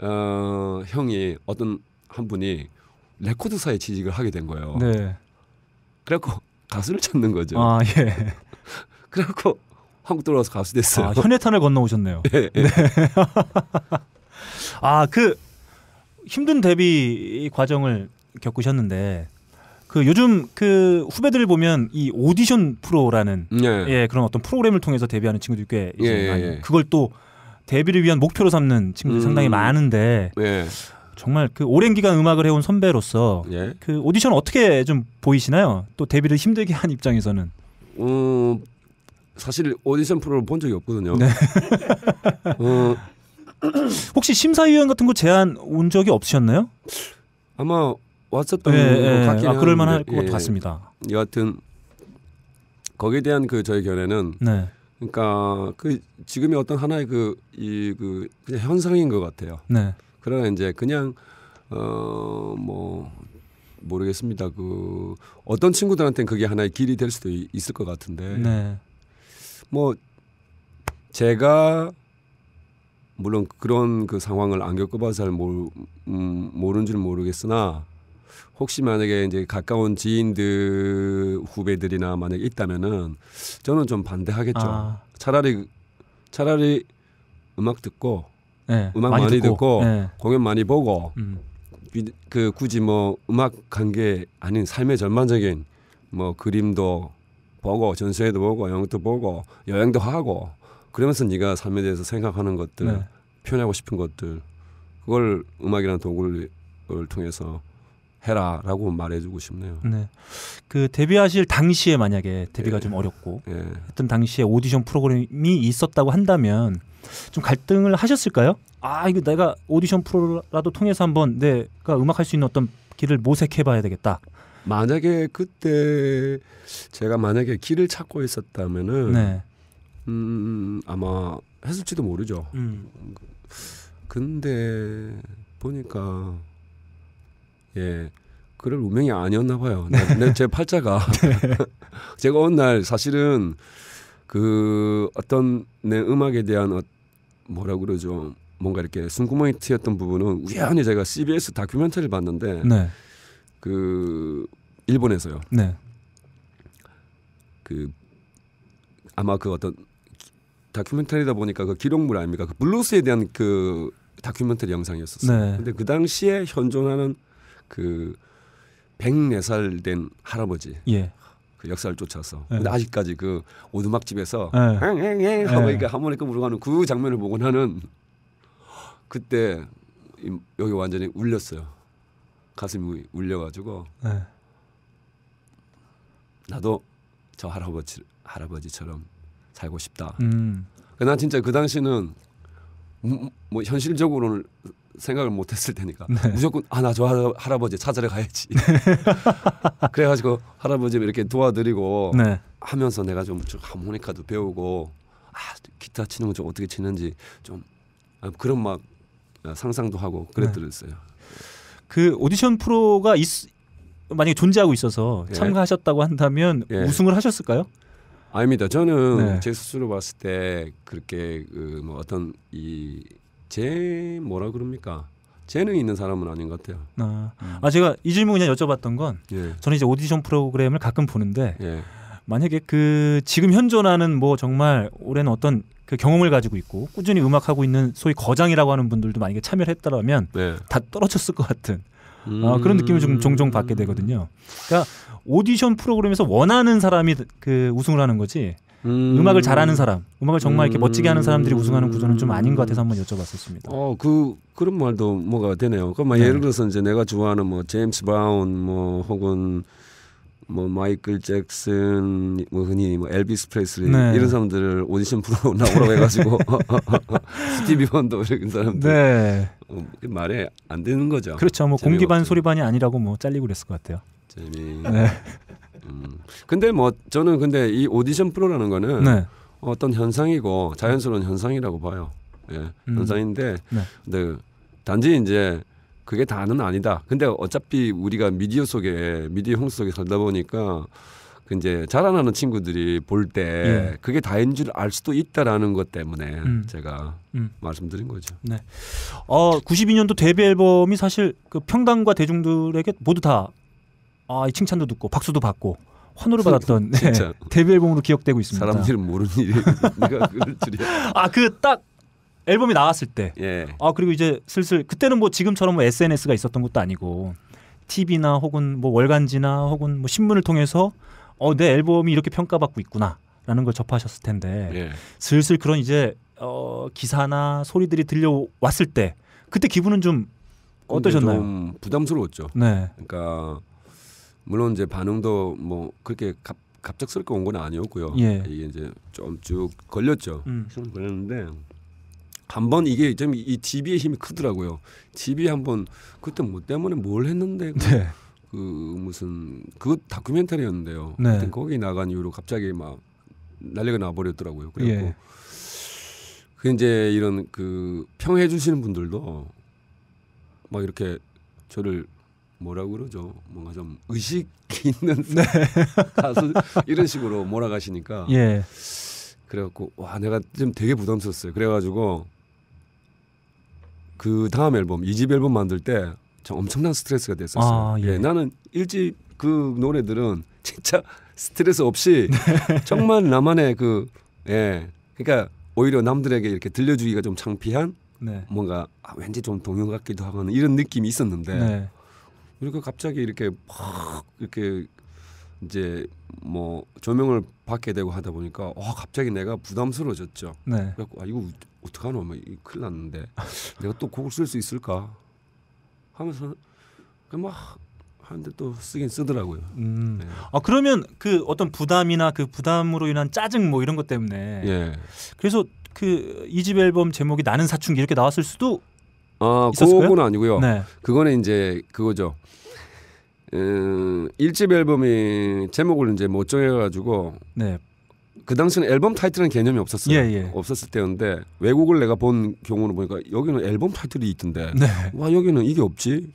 Speaker 2: 어, 형이 어떤 한 분이 레코드사에 취직을 하게 된 거예요. 네. 그래갖고 가수를 찾는 거죠.
Speaker 3: 아
Speaker 1: 예. 그래갖고 한국 들어와서 가수 됐어요. 아, 현해탄을 건너오셨네요. 예, 예. 네. 아그 힘든 데뷔 과정을 겪으셨는데 그 요즘 그 후배들을 보면 이 오디션 프로라는 예. 예 그런 어떤 프로그램을 통해서 데뷔하는 친구들 꽤 예, 예, 예, 그걸 또 데뷔를 위한 목표로 삼는 친구들이 음. 상당히 많은데 예. 정말 그 오랜 기간 음악을 해온 선배로서 예. 그 오디션 어떻게 좀 보이시나요? 또 데뷔를 힘들게 한 입장에서는 음
Speaker 2: 사실 오디션 프로를 본 적이 없거든요. 네.
Speaker 1: 어. 혹시 심사위원 같은 거 제안 온 적이 없으셨나요?
Speaker 2: 아마 왔었던 예, 예. 같긴 아, 그럴만 할것 예. 같습니다. 여하튼 거기에 대한 그 저의 견해는 네. 그러니까 그 지금이 어떤 하나의 그 이그 그 현상인 것 같아요. 네. 그러나 이제 그냥 어뭐 모르겠습니다. 그 어떤 친구들한테는 그게 하나의 길이 될 수도 있을 것 같은데. 네. 뭐 제가 물론 그런 그 상황을 안 겪어봐서 잘 모르, 음, 모르는 줄 모르겠으나 혹시 만약에 이제 가까운 지인들 후배들이나 만약 에 있다면은 저는 좀 반대하겠죠. 아. 차라리 차라리 음악 듣고 네, 음악 많이, 많이 듣고, 듣고 네. 공연 많이 보고 음. 그 굳이 뭐 음악 관계 아닌 삶의 전반적인 뭐 그림도 보고 전시회도 보고 영화도 보고 여행도 하고 그러면서 네가 삶에 대해서 생각하는 것들 네. 표현하고 싶은 것들 그걸 음악이라는 도구를 통해서 해라라고 말해주고 싶네요. 네,
Speaker 1: 그 데뷔하실 당시에 만약에 데뷔가 예. 좀 어렵고 예. 했던 당시에 오디션 프로그램이 있었다고 한다면 좀 갈등을 하셨을까요? 아 이거 내가 오디션 프로라도 통해서 한번 내가 음악할 수 있는 어떤 길을 모색해봐야 되겠다. 만약에 그때 제가 만약에
Speaker 2: 길을 찾고 있었다면은 네. 음, 아마 했을지도 모르죠. 음. 근데 보니까 예. 그럴 운명이 아니었나 봐요. 내, 내제 팔자가 제가 어느 날 사실은 그 어떤 내 음악에 대한 어, 뭐라 그러죠 뭔가 이렇게 숨구멍이 트였던 부분은 우연히 제가 CBS 다큐멘터리를 봤는데 네. 그 일본에서요. 네. 그 아마 그 어떤 다큐멘터리다 보니까 그 기록물 아닙니까? 그 블루스에 대한 그 다큐멘터리 영상이었었어요. 네. 근데 그 당시에 현존하는 그 104살 된 할아버지. 예. 그 역사를 쫓아서. 예. 근데 아직까지 그 오두막집에서 엥엥엥 예. 하고 예. 이게 하모니카 물어가는 그 장면을 보고나는 그때 여기 완전히 울렸어요. 가슴이 울려가지고 네. 나도 저 할아버지 할아버지처럼 살고 싶다. 음. 그 난 진짜 그 당시는 뭐 현실적으로는 생각을 못했을 테니까 네. 무조건 아 나 저 할아버지 찾으러 가야지 그래가지고 할아버지 이렇게 도와드리고 네. 하면서 내가 좀, 좀 하모니카도 배우고 아 기타 치는 거 좀 어떻게 치는지
Speaker 1: 좀 아, 그런 막 상상도 하고 그랬더랬어요. 네. 그 오디션 프로가 있, 만약에 존재하고 있어서 예. 참가하셨다고 한다면 예. 우승을 하셨을까요?
Speaker 2: 아닙니다. 저는 네. 제 스스로 봤을 때 그렇게 그 뭐 어떤 이제 뭐라 그럽니까? 재능이 있는 사람은 아닌 것 같아요.
Speaker 1: 아, 음. 아 제가 이 질문 그냥 여쭤봤던 건 예. 저는 이제 오디션 프로그램을 가끔 보는데 예. 만약에 그 지금 현존하는 뭐 정말 올해는 어떤 그 경험을 가지고 있고 꾸준히 음악 하고 있는 소위 거장이라고 하는 분들도 만약에 참여를 했다라면 네. 다 떨어졌을 것 같은 아, 음... 아, 그런 느낌을 좀 종종 받게 되거든요. 그러니까 오디션 프로그램에서 원하는 사람이 그 우승을 하는 거지 음. 악을 잘하는 사람, 음악을 정말 이렇게 멋지게 하는 사람들이 음. 우승하는 구조는 좀 아닌 것 같아서 한번 여쭤봤었습니다.
Speaker 2: 어, 그 그런 말도 뭐가 되네요. 그 네. 예를 들어서 이제 내가 좋아하는 뭐 제임스 바운, 뭐 혹은 뭐 마이클 잭슨, 뭐 흔히 뭐 엘비스 프레슬리 네. 이런 사람들을 오디션 프로 나오라고 해가지고 스티비 원도 이런 사람들 네. 어, 말에 안 되는 거죠. 그렇죠. 뭐 공기반
Speaker 1: 소리반이 아니라고 뭐 잘리고 그랬을 것 같아요.
Speaker 3: 재미. 네.
Speaker 2: 음. 근데 뭐 저는 근데 이 오디션 프로라는 거는 네. 어떤 현상이고 자연스러운 현상이라고 봐요. 예, 음. 현상인데 네. 근데 단지 이제 그게 다는 아니다. 근데 어차피 우리가 미디어 속에 미디어 홍수 속에 살다 보니까 그 이제 자라나는 친구들이 볼때 예. 그게 다인 줄 알 수도 있다라는 것 때문에 음. 제가 음. 말씀드린 거죠. 네.
Speaker 1: 어, 92년도 데뷔 앨범이 사실 그 평당과 대중들에게 모두 다 아, 이 칭찬도 듣고 박수도 받고 환호를 받았던 네, 데뷔 앨범으로 기억되고 있습니다. 사람들은 모르는 일이 내가 그걸 줄이 아, 그 딱 앨범이 나왔을 때. 예. 아, 그리고 이제 슬슬 그때는 뭐 지금처럼 뭐 SNS가 있었던 것도 아니고 TV나 혹은 뭐 월간지나 혹은 뭐 신문을 통해서 어, 내 앨범이 이렇게 평가받고 있구나라는 걸 접하셨을 텐데 예. 슬슬 그런 이제 어, 기사나 소리들이 들려왔을 때 그때 기분은 좀 어떠셨나요? 좀
Speaker 2: 부담스러웠죠. 네. 그러니까 물론 이제 반응도 뭐 그렇게 갑, 갑작스럽게 온 건 아니었고요. 예. 이게 이제 좀 쭉 걸렸죠. 음. 좀 걸렸는데 한 번 이게 좀이 TV의 힘이 크더라고요. TV 한번 그때 뭐 때문에 뭘 했는데 그 네. 그, 무슨 그 다큐멘터리였는데요. 네. 거기 나간 이후로 갑자기 막 난리가 나버렸더라고요. 그래갖고 예. 그 이제 이런 그 평해 주시는 분들도 막 이렇게 저를 뭐라고 그러죠? 뭔가 좀 의식 있는 네. 가수 이런 식으로 몰아가시니까 예. 그래갖고 와 내가 좀 되게 부담스러웠어요. 그래가지고 그 다음 앨범 이집 앨범 만들 때참 엄청난 스트레스가 됐었어요. 아, 예. 예. 나는 일집 그 노래들은 진짜 스트레스 없이 네. 정말 나만의 그 예. 그러니까 오히려 남들에게 이렇게 들려주기가 좀 창피한 네. 뭔가 아, 왠지 좀 동요 같기도 하고 하는 이런 느낌이 있었는데 네. 그러니까 갑자기 이렇게 막 이렇게 이제 뭐 조명을 받게 되고 하다 보니까 어 갑자기 내가 부담스러워졌죠. 네. 그래갖고 아 이거 어떡하노? 뭐 큰일 났는데 내가 또 곡을 쓸 수 있을까? 하면서 그
Speaker 1: 막 하는데 또 쓰긴 쓰더라고요. 음. 네. 아 그러면 그 어떤 부담이나 그 부담으로 인한 짜증 뭐 이런 것 때문에. 예. 그래서 그 이집 앨범 제목이 나는 사춘기 이렇게 나왔을 수도
Speaker 2: 아, 그거는 아니고요. 네. 그거는 이제 그거죠. 음, 일집 앨범이 제목을 이제 못 정해가지고 네. 그 당시는 앨범 타이틀은 개념이 없었어요. 예, 예. 없었을 때였는데 외국을 내가 본 경우는 보니까 여기는 앨범 타이틀이 있던데 네. 와 여기는 이게 없지.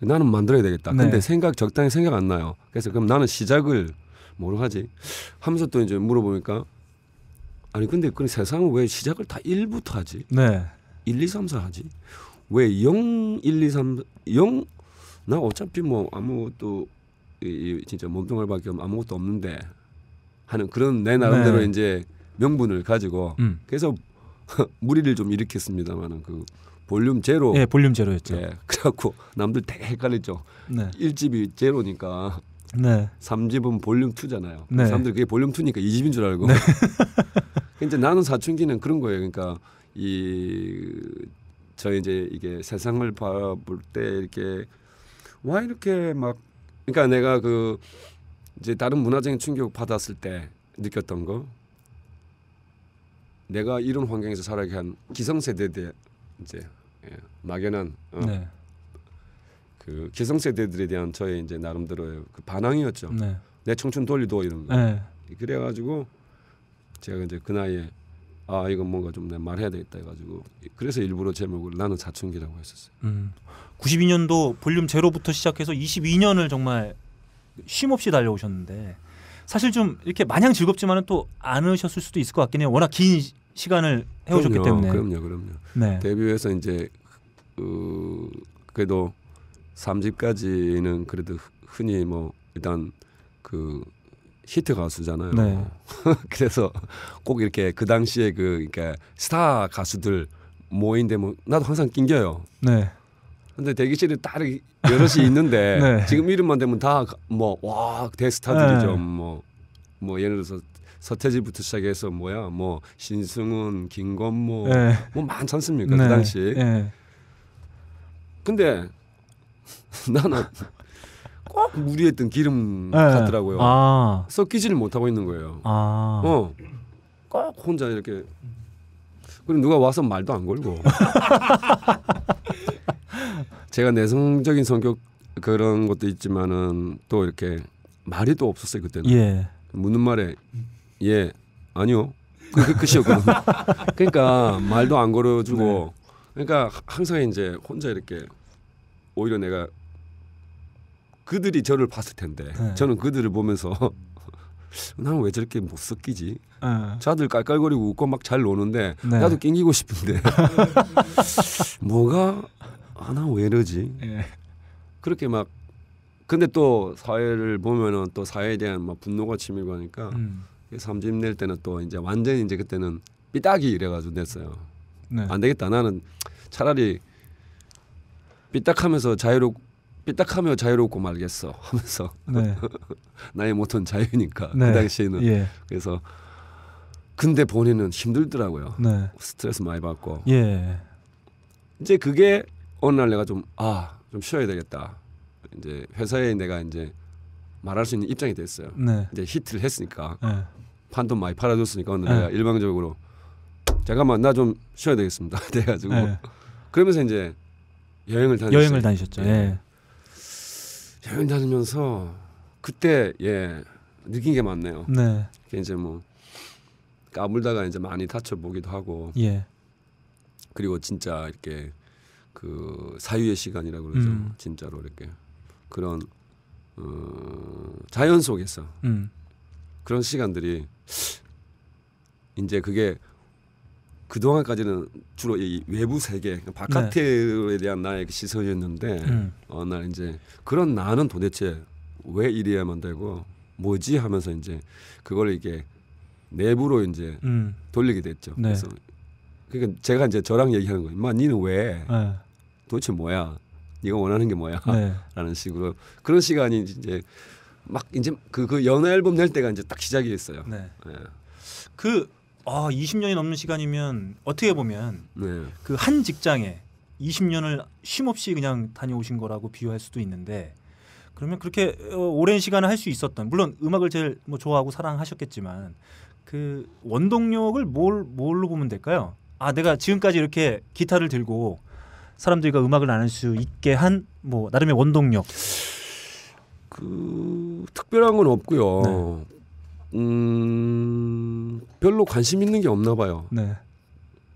Speaker 2: 나는 만들어야 되겠다. 네. 근데 생각 적당히 생각 안 나요. 그래서 그럼 나는 시작을 뭐로 하지? 하면서 또 이제 물어보니까 아니 근데 그 세상은 왜 시작을 다 1부터 하지? 네. 1, 2, 3, 4 하지? 왜 0, 1, 2, 3, 0? 나 어차피 뭐 아무것도 이, 진짜 몸뚱아리밖에 아무것도 없는데 하는 그런 내 나름대로 네. 이제 명분을 가지고 음. 그래서 무리를 좀 일으켰습니다만은 그 볼륨 제로. 예, 볼륨 제로였죠. 예, 그래갖고 남들 되게 헷갈렸죠. 네. 1집이 제로니까 네. 3집은 볼륨 2잖아요. 네. 사람들 그게 볼륨 2니까 2집인 줄 알고. 네. 근데 나는 사춘기는 그런 거예요. 그러니까 이저 이제 이게 세상을 바라볼 때 이렇게 와 이렇게 막 그러니까 내가 그 이제 다른 문화적인 충격 받았을 때 느꼈던 거 내가 이런 환경에서 살아게 한 기성세대들 이제 예, 막연한 어. 네. 그 기성세대들에 대한 저의 이제 나름대로의 그 반항이었죠. 네. 내 청춘 돌리도 이런 거. 네. 그래가지고 제가 이제 그 나이에 아 이건 뭔가 좀 내가 말해야 되겠다 해가지고
Speaker 1: 그래서 일부러 제목을 나는 사춘기라고 했었어요. 음. 92년도 볼륨 제로부터 시작해서 22년을 정말 쉼 없이 달려오셨는데 사실 좀 이렇게 마냥 즐겁지만은 또안으셨을 수도 있을 것 같긴 해요. 워낙 긴 시, 시간을 해오셨기 그럼요, 때문에. 그럼요,
Speaker 2: 그럼요. 네. 데뷔해서 이제 어, 그래도 3집까지는 그래도 흔히 뭐 일단 그 히트 가수잖아요. 네. 그래서 꼭 이렇게 그 당시에 그 그러니까 스타 가수들 모인데 뭐 나도 항상 낑겨요. 네. 근데 대기실에 딸이 여럿이 있는데 네. 지금 이름만 되면 다뭐와 대스타들이죠. 뭐뭐 네. 뭐 예를 들어서 서태지부터 시작해서 뭐야 뭐 신승훈, 김건모 네. 뭐많잖습니까그 네. 당시. 근데 나는 꼭 무리했던 기름 네. 같더라고요. 아. 섞이지를 못하고 있는 거예요. 아. 어. 꼭 혼자 이렇게 그럼 누가 와서 말도 안 걸고 제가 내성적인 성격 그런 것도 있지만은 또 이렇게 말이 또 없었어요 그때는 예. 묻는 말에 예 아니요 그, 그 끝이었거든 그러니까 말도 안 걸어주고 네. 그러니까 항상 이제 혼자 이렇게 오히려 내가 그들이 저를 봤을 텐데 네. 저는 그들을 보면서 나는 왜 저렇게 못 섞이지? 네. 자들 깔깔거리고 웃고 막 잘 노는데 네. 나도 낑기고 싶은데 뭐가 하나왜 아, 이러지? 예. 그렇게 막 근데 또 사회를 보면은 또 사회에 대한 막 분노가 치밀고 하니까 음. 삼집 낼 때는 또 이제 완전히 이제 그때는 삐딱이 이래가지고 냈어요. 네. 안 되겠다 나는 차라리 삐딱하면서 자유롭 삐딱하며 자유롭고 말겠어 하면서 네. 나의 못한 자유니까 그 네. 그 당시에는 예. 그래서 근데 본인은 힘들더라고요 네. 스트레스 많이 받고 예. 이제 그게 어느 날 내가 좀 아, 좀 쉬어야 되겠다. 이제 회사에 내가 이제 말할 수 있는 입장이 됐어요. 네. 이제 히트를 했으니까 네. 예. 판돈 많이 팔아줬으니까 오늘 네. 예. 내가 일방적으로 잠깐만 나 좀 쉬어야 되겠습니다. 돼가지고 예. 그러면서 이제 여행을 다녔 여행을 다니셨죠. 예. 여행 다니면서 그때 예 느낀 게 많네요. 네. 이제 뭐 까불다가 이제 많이 다쳐 보기도 하고. 예. 그리고 진짜 이렇게 그 사유의 시간이라 그러죠. 음. 진짜로 이렇게 그런 어, 자연 속에서 음. 그런 시간들이 이제 그게 그동안까지는 주로 이 외부 세계 그러니까 바깥에 대한 나의 그 시선이었는데 음. 어, 날 이제 그런 나는 도대체 왜 이래야만 되고 뭐지 하면서 이제 그걸 이게 내부로 이제 음. 돌리게 됐죠. 네. 그래서 그러니까 제가 이제 저랑 얘기하는 거예요. 막 니는 왜? 네. 도대체 뭐야? 네가 원하는 게 뭐야? 네. 라는 식으로 그런 시간이 이제 막 이제 그, 그 연애 앨범 낼 때가 이제 딱 시작이 됐어요. 네.
Speaker 3: 네.
Speaker 1: 그아 20년이 넘는 시간이면 어떻게 보면 네. 그한 직장에 20년을 쉼 없이 그냥 다녀오신 거라고 비유할 수도 있는데 그러면 그렇게 어, 오랜 시간을 할 수 있었던 물론 음악을 제일 뭐 좋아하고 사랑하셨겠지만 그 원동력을 뭘 뭘로 보면 될까요? 아 내가 지금까지 이렇게 기타를 들고 사람들과 음악을 나눌 수 있게 한 뭐 나름의 원동력.
Speaker 2: 그 특별한 건 없고요. 네.
Speaker 3: 음,
Speaker 2: 별로 관심 있는 게 없나 봐요. 네.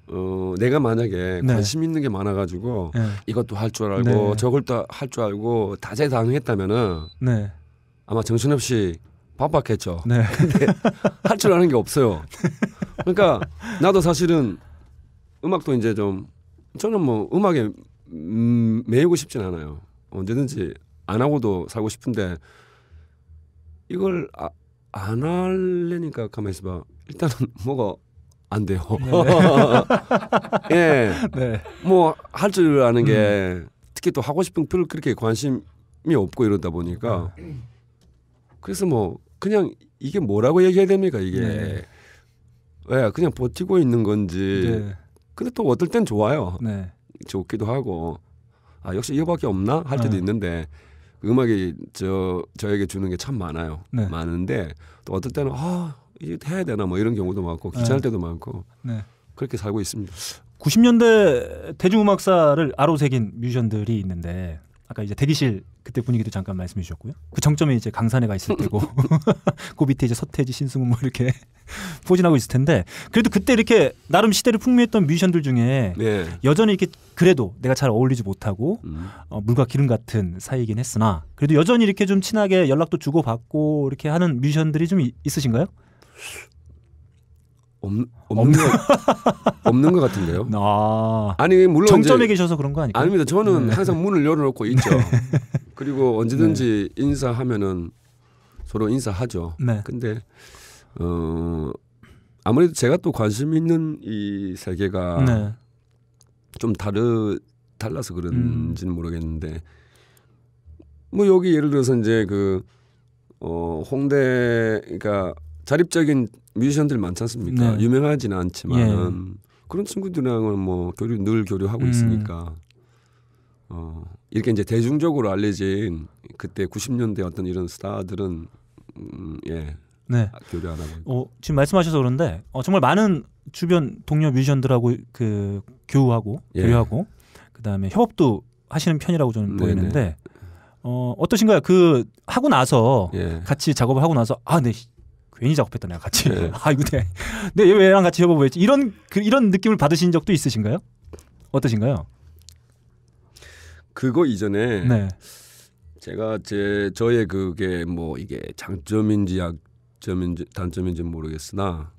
Speaker 2: 어, 내가 만약에 네. 관심 있는 게 많아가지고 네. 이것도 할 줄 알고 네. 저걸 또 할 줄 알고 다재다능했다면은 네. 아마 정신없이 바빴겠죠. 네. 할줄 아는 게 없어요. 그러니까 나도 사실은 음악도 이제 좀 저는 뭐 음악에 음, 매이고 싶진 않아요. 언제든지 안 하고도 살고 싶은데 이걸 아, 안 할래니까 가만 히 있어봐. 일단은 뭐가 안 돼요. 네. 예. 네. 뭐할 줄 아는 게 음. 특히 또 하고 싶은 별 그렇게 관심이 없고 이러다 보니까 네. 그래서 뭐 그냥 이게 뭐라고 얘기해야 됩니까 이게 네. 예, 그냥 버티고 있는 건지 네. 근데 또 어떨 땐 좋아요. 네. 좋기도 하고 아 역시 이거밖에 없나 할 때도 있는데 음악이 저 저에게 주는 게 참 많아요. 네. 많은데 또 어떨 때는 아 이게 해야 되나 뭐 이런 경우도 많고 네. 귀찮을 때도 많고 네. 그렇게 살고 있습니다.
Speaker 1: 90년대 대중음악사를 아로새긴 뮤지션들이 있는데 아까 이제 대기실 그때 분위기도 잠깐 말씀해 주셨고요. 그 정점에 이제 강산에 가 있을 때고 그 밑에 이제 서태지 신승훈 뭐 이렇게 포진하고 있을 텐데 그래도 그때 이렇게 나름 시대를 풍미했던 뮤지션들 중에 네. 여전히 이렇게 그래도 내가 잘 어울리지 못하고 음. 어, 물과 기름 같은 사이이긴 했으나 그래도 여전히 이렇게 좀 친하게 연락도 주고받고 이렇게 하는 뮤지션들이 좀 있으신가요?
Speaker 2: 없, 없는 없는, 것 같은데요. 아. 아니 물론 정점에 계셔서 그런 거 아니에요? 아닙니다. 저는 네. 항상 문을 열어놓고 있죠. 네. 그리고 언제든지 네. 인사하면은 서로 인사하죠. 네. 근데 어 아무래도 제가 또 관심 있는 이 세계가 네. 좀 다르 달라서 그런지는 음. 모르겠는데 뭐 여기 예를 들어서 이제 그 어, 홍대 그러니까 자립적인 뮤지션들 많지 않습니까? 네. 유명하지는 않지만 예. 그런 친구들이랑은 뭐 교류 늘 교류하고 음. 있으니까 어, 이렇게 이제 대중적으로 알려진 그때 90년대 어떤 이런 스타들은 음, 예. 네. 교류 안 하고.
Speaker 3: 고
Speaker 1: 어, 지금 말씀하셔서 그런데 어, 정말 많은 주변 동료 뮤지션들하고 그 교우하고 예. 교류하고 그다음에 협업도 하시는 편이라고 저는 네네. 보이는데 어, 어떠신가요? 그 하고 나서 예. 같이 작업을 하고 나서 아, 네. 괜히 작업했다 내가 같이. 네. 아 이거 내, 내 얘랑 같이 해보고 했지. 이런 그, 이런 느낌을 받으신 적도 있으신가요? 어떠신가요?
Speaker 2: 그거 이전에 네. 제가 제 저의 그게 뭐 이게 장점인지 약점인지 단점인지 모르겠으나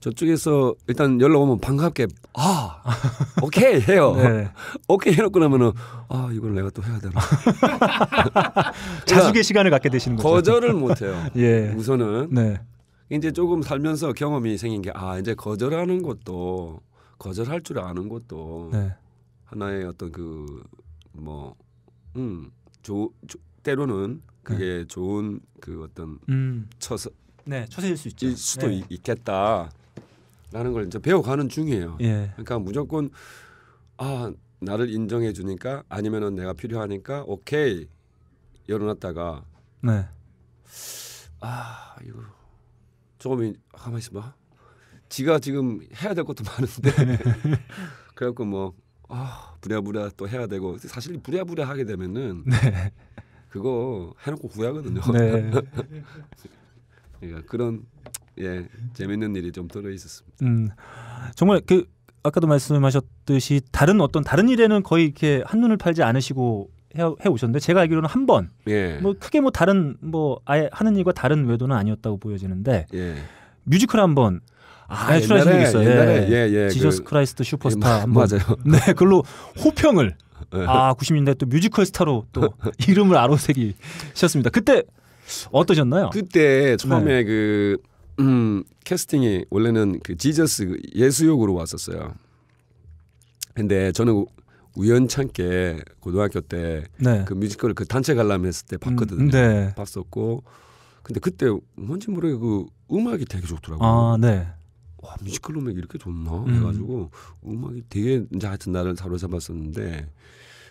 Speaker 2: 저쪽에서 일단 연락 오면 반갑게 아 오케이 해요. 네. 오케이 해놓고 나면은 아 이걸 내가 또 해야 되나. 자숙의 시간을 갖게 되시는 거죠. 거절을 못해요. 예. 우선은 네. 이제 조금 살면서 경험이 생긴 게 아 이제 거절하는 것도 거절할 줄 아는 것도 네. 하나의 어떤 그 뭐음 때로는 그게 네. 좋은 그 어떤 음. 처서 네, 처세일 수 있죠. 수도 네. 있겠다. 라는 걸 이제 배워가는 중이에요. 예. 그러니까 무조건 아 나를 인정해 주니까 아니면은 내가 필요하니까 오케이 열어놨다가 네. 아 이거 조금 아, 가만 있어봐. 지가 지금 해야 될 것도 많은데 그래갖고 뭐 아, 부랴부랴 또 해야 되고 사실 부랴부랴 하게 되면은 네. 그거 해놓고 후회하거든요. 네. 그러니까 그런 예, 재밌는 일이 좀 들어 있었습니다.
Speaker 1: 음, 정말 그 아까도 말씀하셨듯이 다른 어떤 다른 일에는 거의 이렇게 한 눈을 팔지 않으시고 해, 해 오셨는데 제가 알기로는 한 번, 예. 뭐 크게 뭐 다른 뭐 아예 하는 일과 다른 외도는 아니었다고 보여지는데 예. 뮤지컬 한 번 아, 아 연출하신 적 있어요. 예. 옛날에, 예, 예, 그 지저스 그, 크라이스트 슈퍼스타 예, 번 맞아요. 네, 그걸로 호평을 예. 아 90년대 또 뮤지컬 스타로 또 이름을 아로새기셨습니다. 그때 어떠셨나요?
Speaker 2: 그때 처음에 네. 그 음, 캐스팅이 원래는 그 지저스 예수역으로 왔었어요. 근데 저는 우연찮게 고등학교 때그 네. 그 뮤지컬 그 단체 관람했을 때 봤거든요. 음, 네. 봤었고 근데 그때 뭔지 모르게 그 음악이 되게 좋더라고요. 아, 네. 와 뮤지컬 음악이 렇게 좋나 음. 해가지고 음악이 되게 이제 하여튼 나를 사로잡았었는데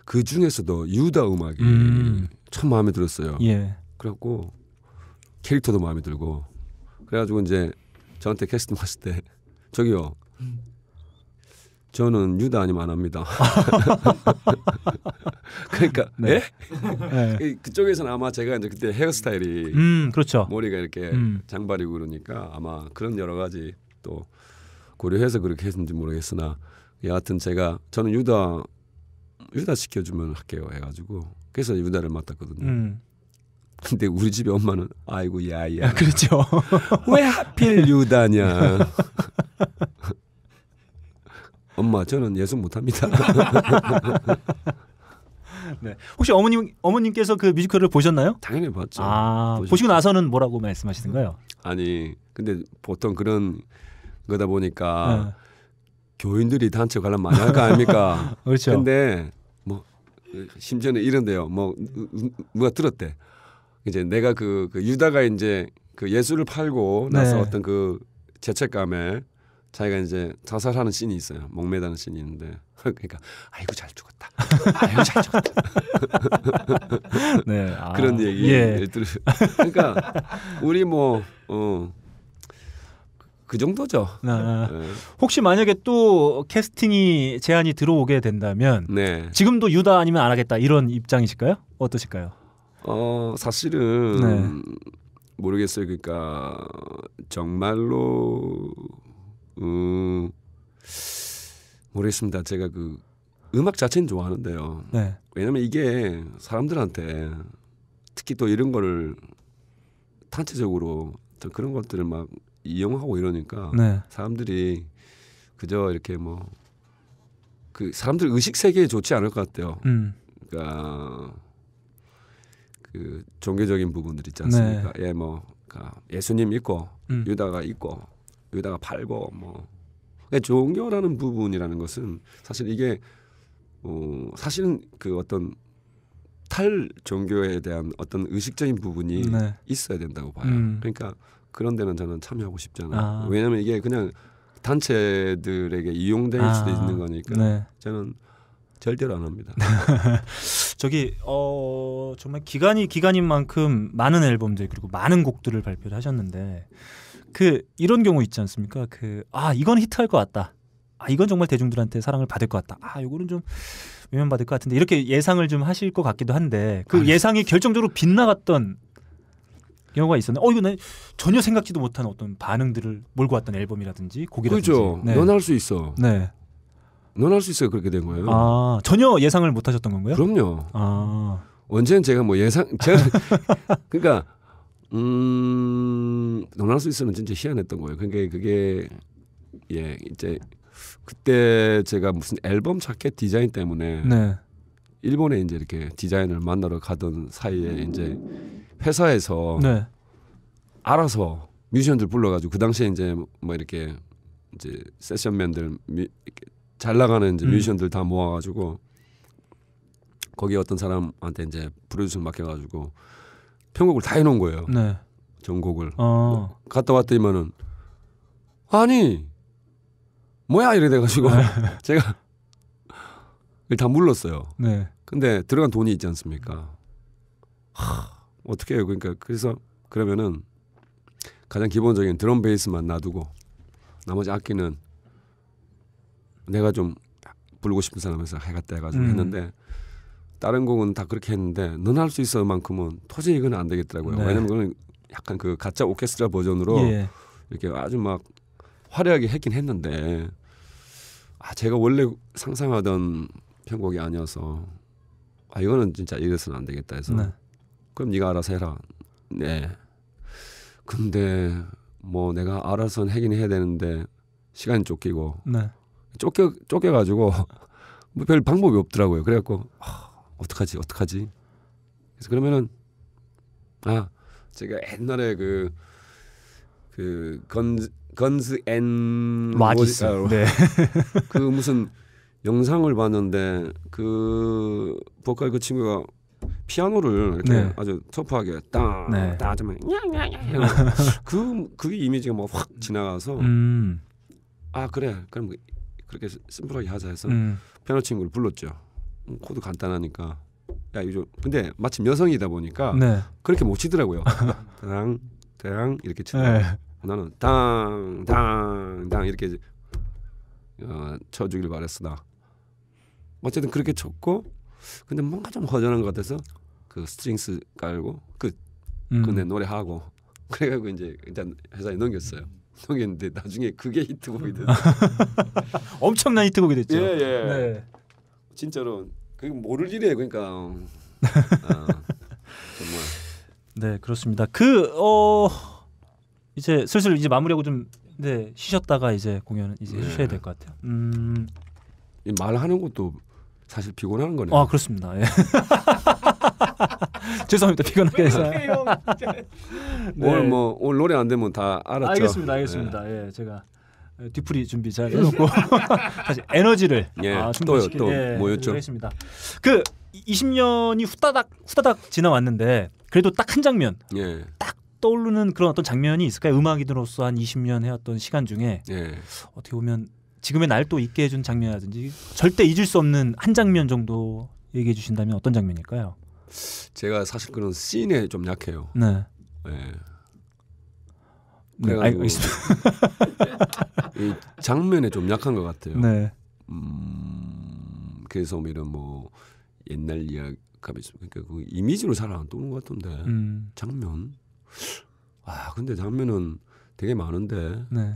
Speaker 2: 그 중에서도 유다 음악이 음. 참 마음에 들었어요. 예. 그래갖고 캐릭터도 마음에 들고 그래가지고 이제 저한테 캐스팅 왔을 때 저기요. 저는 유다 아니면 안 합니다. 그러니까 네. 예? 네. 그쪽에서는 아마 제가 이제 그때 헤어스타일이 음, 그렇죠. 머리가 이렇게 음. 장발이고 그러니까 아마 그런 여러 가지 또 고려해서 그렇게 했는지 모르겠으나 예, 여하튼 제가 저는 유다 유다 시켜주면 할게요 해가지고 그래서 유다를 맡았거든요. 음. 근데 우리 집에 엄마는 아이고 야야. 아, 그렇죠. 왜 하필 유다냐. 엄마 저는 예습 못합니다.
Speaker 1: 네. 혹시 어머님 어머님께서 그 뮤지컬을 보셨나요? 당연히 봤죠. 아, 보시고 나서는 뭐라고 말씀하시는가요?
Speaker 2: 아니 근데 보통 그런 거다 보니까 네. 교인들이 단체 관람 많이 할거 아닙니까? 그렇죠. 근데 뭐 심지어는 이런데요. 뭐 누가 들었대. 이제 내가 그, 그 유다가 이제 그 예수를 팔고 나서 네. 어떤 그 죄책감에 자기가 이제 자살하는 씬이 있어요. 목매다는 씬이 있는데 그러니까 아이고 잘 죽었다. 아이고 잘 죽었다. 네, 아, 그런 얘기 예. 들으. 그러니까 우리 뭐 어.
Speaker 1: 그 정도죠. 아, 네. 혹시 만약에 또 캐스팅이 제안이 들어오게 된다면 네. 지금도 유다 아니면 안 하겠다 이런 입장이실까요? 어떠실까요?
Speaker 2: 어 사실은 네. 모르겠어요. 그러니까 정말로 음, 모르겠습니다. 제가 그 음악 자체는 좋아하는데요. 네. 왜냐면 이게 사람들한테 특히 또 이런 거를 단체적으로또 그런 것들을 막 이용하고 이러니까 네. 사람들이 그저 이렇게 뭐 그 사람들 의식 세계에 좋지 않을 것 같아요. 음. 그러니까 그 종교적인 부분들 있지 않습니까? 네. 예, 뭐그니까 예수님 있고 음. 유다가 있고 유다가 팔고 뭐 그러니까 종교라는 부분이라는 것은 사실 이게 어, 사실은 그 어떤 탈 종교에 대한 어떤 의식적인 부분이 네. 있어야 된다고 봐요. 음. 그러니까 그런 데는 저는 참여하고 싶잖아요 아. 왜냐하면 이게 그냥 단체들에게 이용될 아. 수도 있는 거니까 네. 저는
Speaker 1: 절대로 안 합니다. 저기 어 정말 기간이 기간인 만큼 많은 앨범들 그리고 많은 곡들을 발표를 하셨는데 그 이런 경우 있지 않습니까? 그아 이건 히트할 것 같다. 아 이건 정말 대중들한테 사랑을 받을 것 같다. 아 요거는 좀 외면받을 것 같은데 이렇게 예상을 좀 하실 것 같기도 한데 그 아니. 네. 예상이 결정적으로 빗나갔던 경우가 있었네. 어 이거 는 전혀 생각지도 못한 어떤 반응들을 몰고 왔던 앨범이라든지 곡이라든지. 그렇죠. 네. 연할 수 있어. 네. 논할 수 있어요. 그렇게 된 거예요. 아, 전혀 예상을 못 하셨던 건가요?
Speaker 2: 그럼요. 아. 언제는 제가 뭐 예상 제가 그러니까 음, 논할 수 있으면 진짜 희한했던 거예요. 그러 그러니까 그게 예, 이제 그때 제가 무슨 앨범 자켓 디자인 때문에 네. 일본에 이제 이렇게 디자인을 만나러 가던 사이에 이제 회사에서 네. 알아서 뮤지션들 불러가지고 그 당시에 이제 뭐 이렇게 이제 세션맨들 잘 나가는 이제 음. 뮤지션들 음. 다 모아가지고 거기 어떤 사람한테 이제 프로듀싱 맡겨가지고 편곡을 다 해놓은 거예요. 네. 전곡을 어. 갔다 왔더니만은 아니 뭐야 이래 돼가지고 네. 제가 일단 물렀어요. 네. 근데 들어간 돈이 있지 않습니까? 하, 어떻게 해요? 그러니까 그래서 그러면은 가장 기본적인 드럼 베이스만 놔두고 나머지 악기는 내가 좀불고 싶은 사람에서 해다해가지고 음. 했는데 다른 곡은 다 그렇게 했는데 넌 할 수 있어 만큼은 토지 이건 안 되겠더라고요. 네. 왜냐면 그건 약간 그 가짜 오케스트라 버전으로 예. 이렇게 아주 막 화려하게 했긴 했는데 아 제가 원래 상상하던 편곡이 아니어서 아 이거는 진짜 이래서는 안 되겠다 해서 네. 그럼 네가 알아서 해라. 네. 근데 뭐 내가 알아서 하긴 해야 되는데 시간이 쫓기고 네. 쫓겨 쫓겨가지고 뭐별 방법이 없더라고요. 그래갖고 아, 어떡하지 어떡하지. 그래서 그러면은 아 제가 옛날에 그그 그 건즈 건즈 앤 라디스 뭐, 아, 네. 그 무슨 영상을 봤는데 그 보컬 그 친구가 피아노를 이렇게 네. 아주 터프하게 딱딱하면 네. 그그 그 이미지가 뭐확 지나가서 음. 아 그래 그럼 그렇게 심플하게 하자 해서 음. 피아노 친구를 불렀죠. 음, 코드 간단하니까 야 이거 근데 마침 여성이다 보니까 네. 그렇게 못 치더라고요. 대랑 대랑 이렇게 치고 네. 나는 당 당 당 이렇게 어, 쳐주길 바랬으나 어쨌든 그렇게 쳤고 근데 뭔가 좀 허전한 것 같아서 그 스트링스 깔고 끝 그, 그 음. 근데 노래하고 그래가지고 이제 일단 회사에 넘겼어요. 했는데 나중에 그게 히트곡이 됐어. 엄청난 히트곡이 됐죠. 예, 예. 네. 진짜로 그게 모를 일이에요. 그러니까 어, 아,
Speaker 1: 정말. 네 그렇습니다. 그어 이제 슬슬 이제 마무리하고 좀 네, 쉬셨다가 이제 공연 이제 네. 쉬어야 될 것 같아요. 음. 말하는 것도 사실 피곤한 거네요. 아 그렇습니다. 예. 죄송합니다. 피곤하게 해서. 네. 오늘
Speaker 2: 뭐 오늘 노래 안 되면 다 알았죠. 알겠습니다.
Speaker 1: 알겠습니다. 예, 예 제가 뒤풀이 준비 잘 해놓고 사실 에너지를 예, 아, 또요 또 예, 였죠 했습니다. 그 20년이 후다닥 후다닥 지나왔는데 그래도 딱 한 장면, 예. 딱 떠오르는 그런 어떤 장면이 있을까요? 음악인으로서 한 20년 해왔던 시간 중에 예. 어떻게 보면 지금의 날또 있게 해준 장면이라든지 절대 잊을 수 없는 한 장면 정도 얘기해 주신다면 어떤 장면일까요?
Speaker 2: 제가 사실 그런 씬에 좀 약해요. 네. 예. 네.
Speaker 1: 네, 알겠습니다.
Speaker 2: 이 장면에 좀 약한 것 같아요. 네. 음, 그래서 뭐 이런 뭐 옛날 이야기 그러니까 그 이미지로 잘안 떠오는 것 같던데 음. 장면. 아 근데 장면은 되게 많은데 네.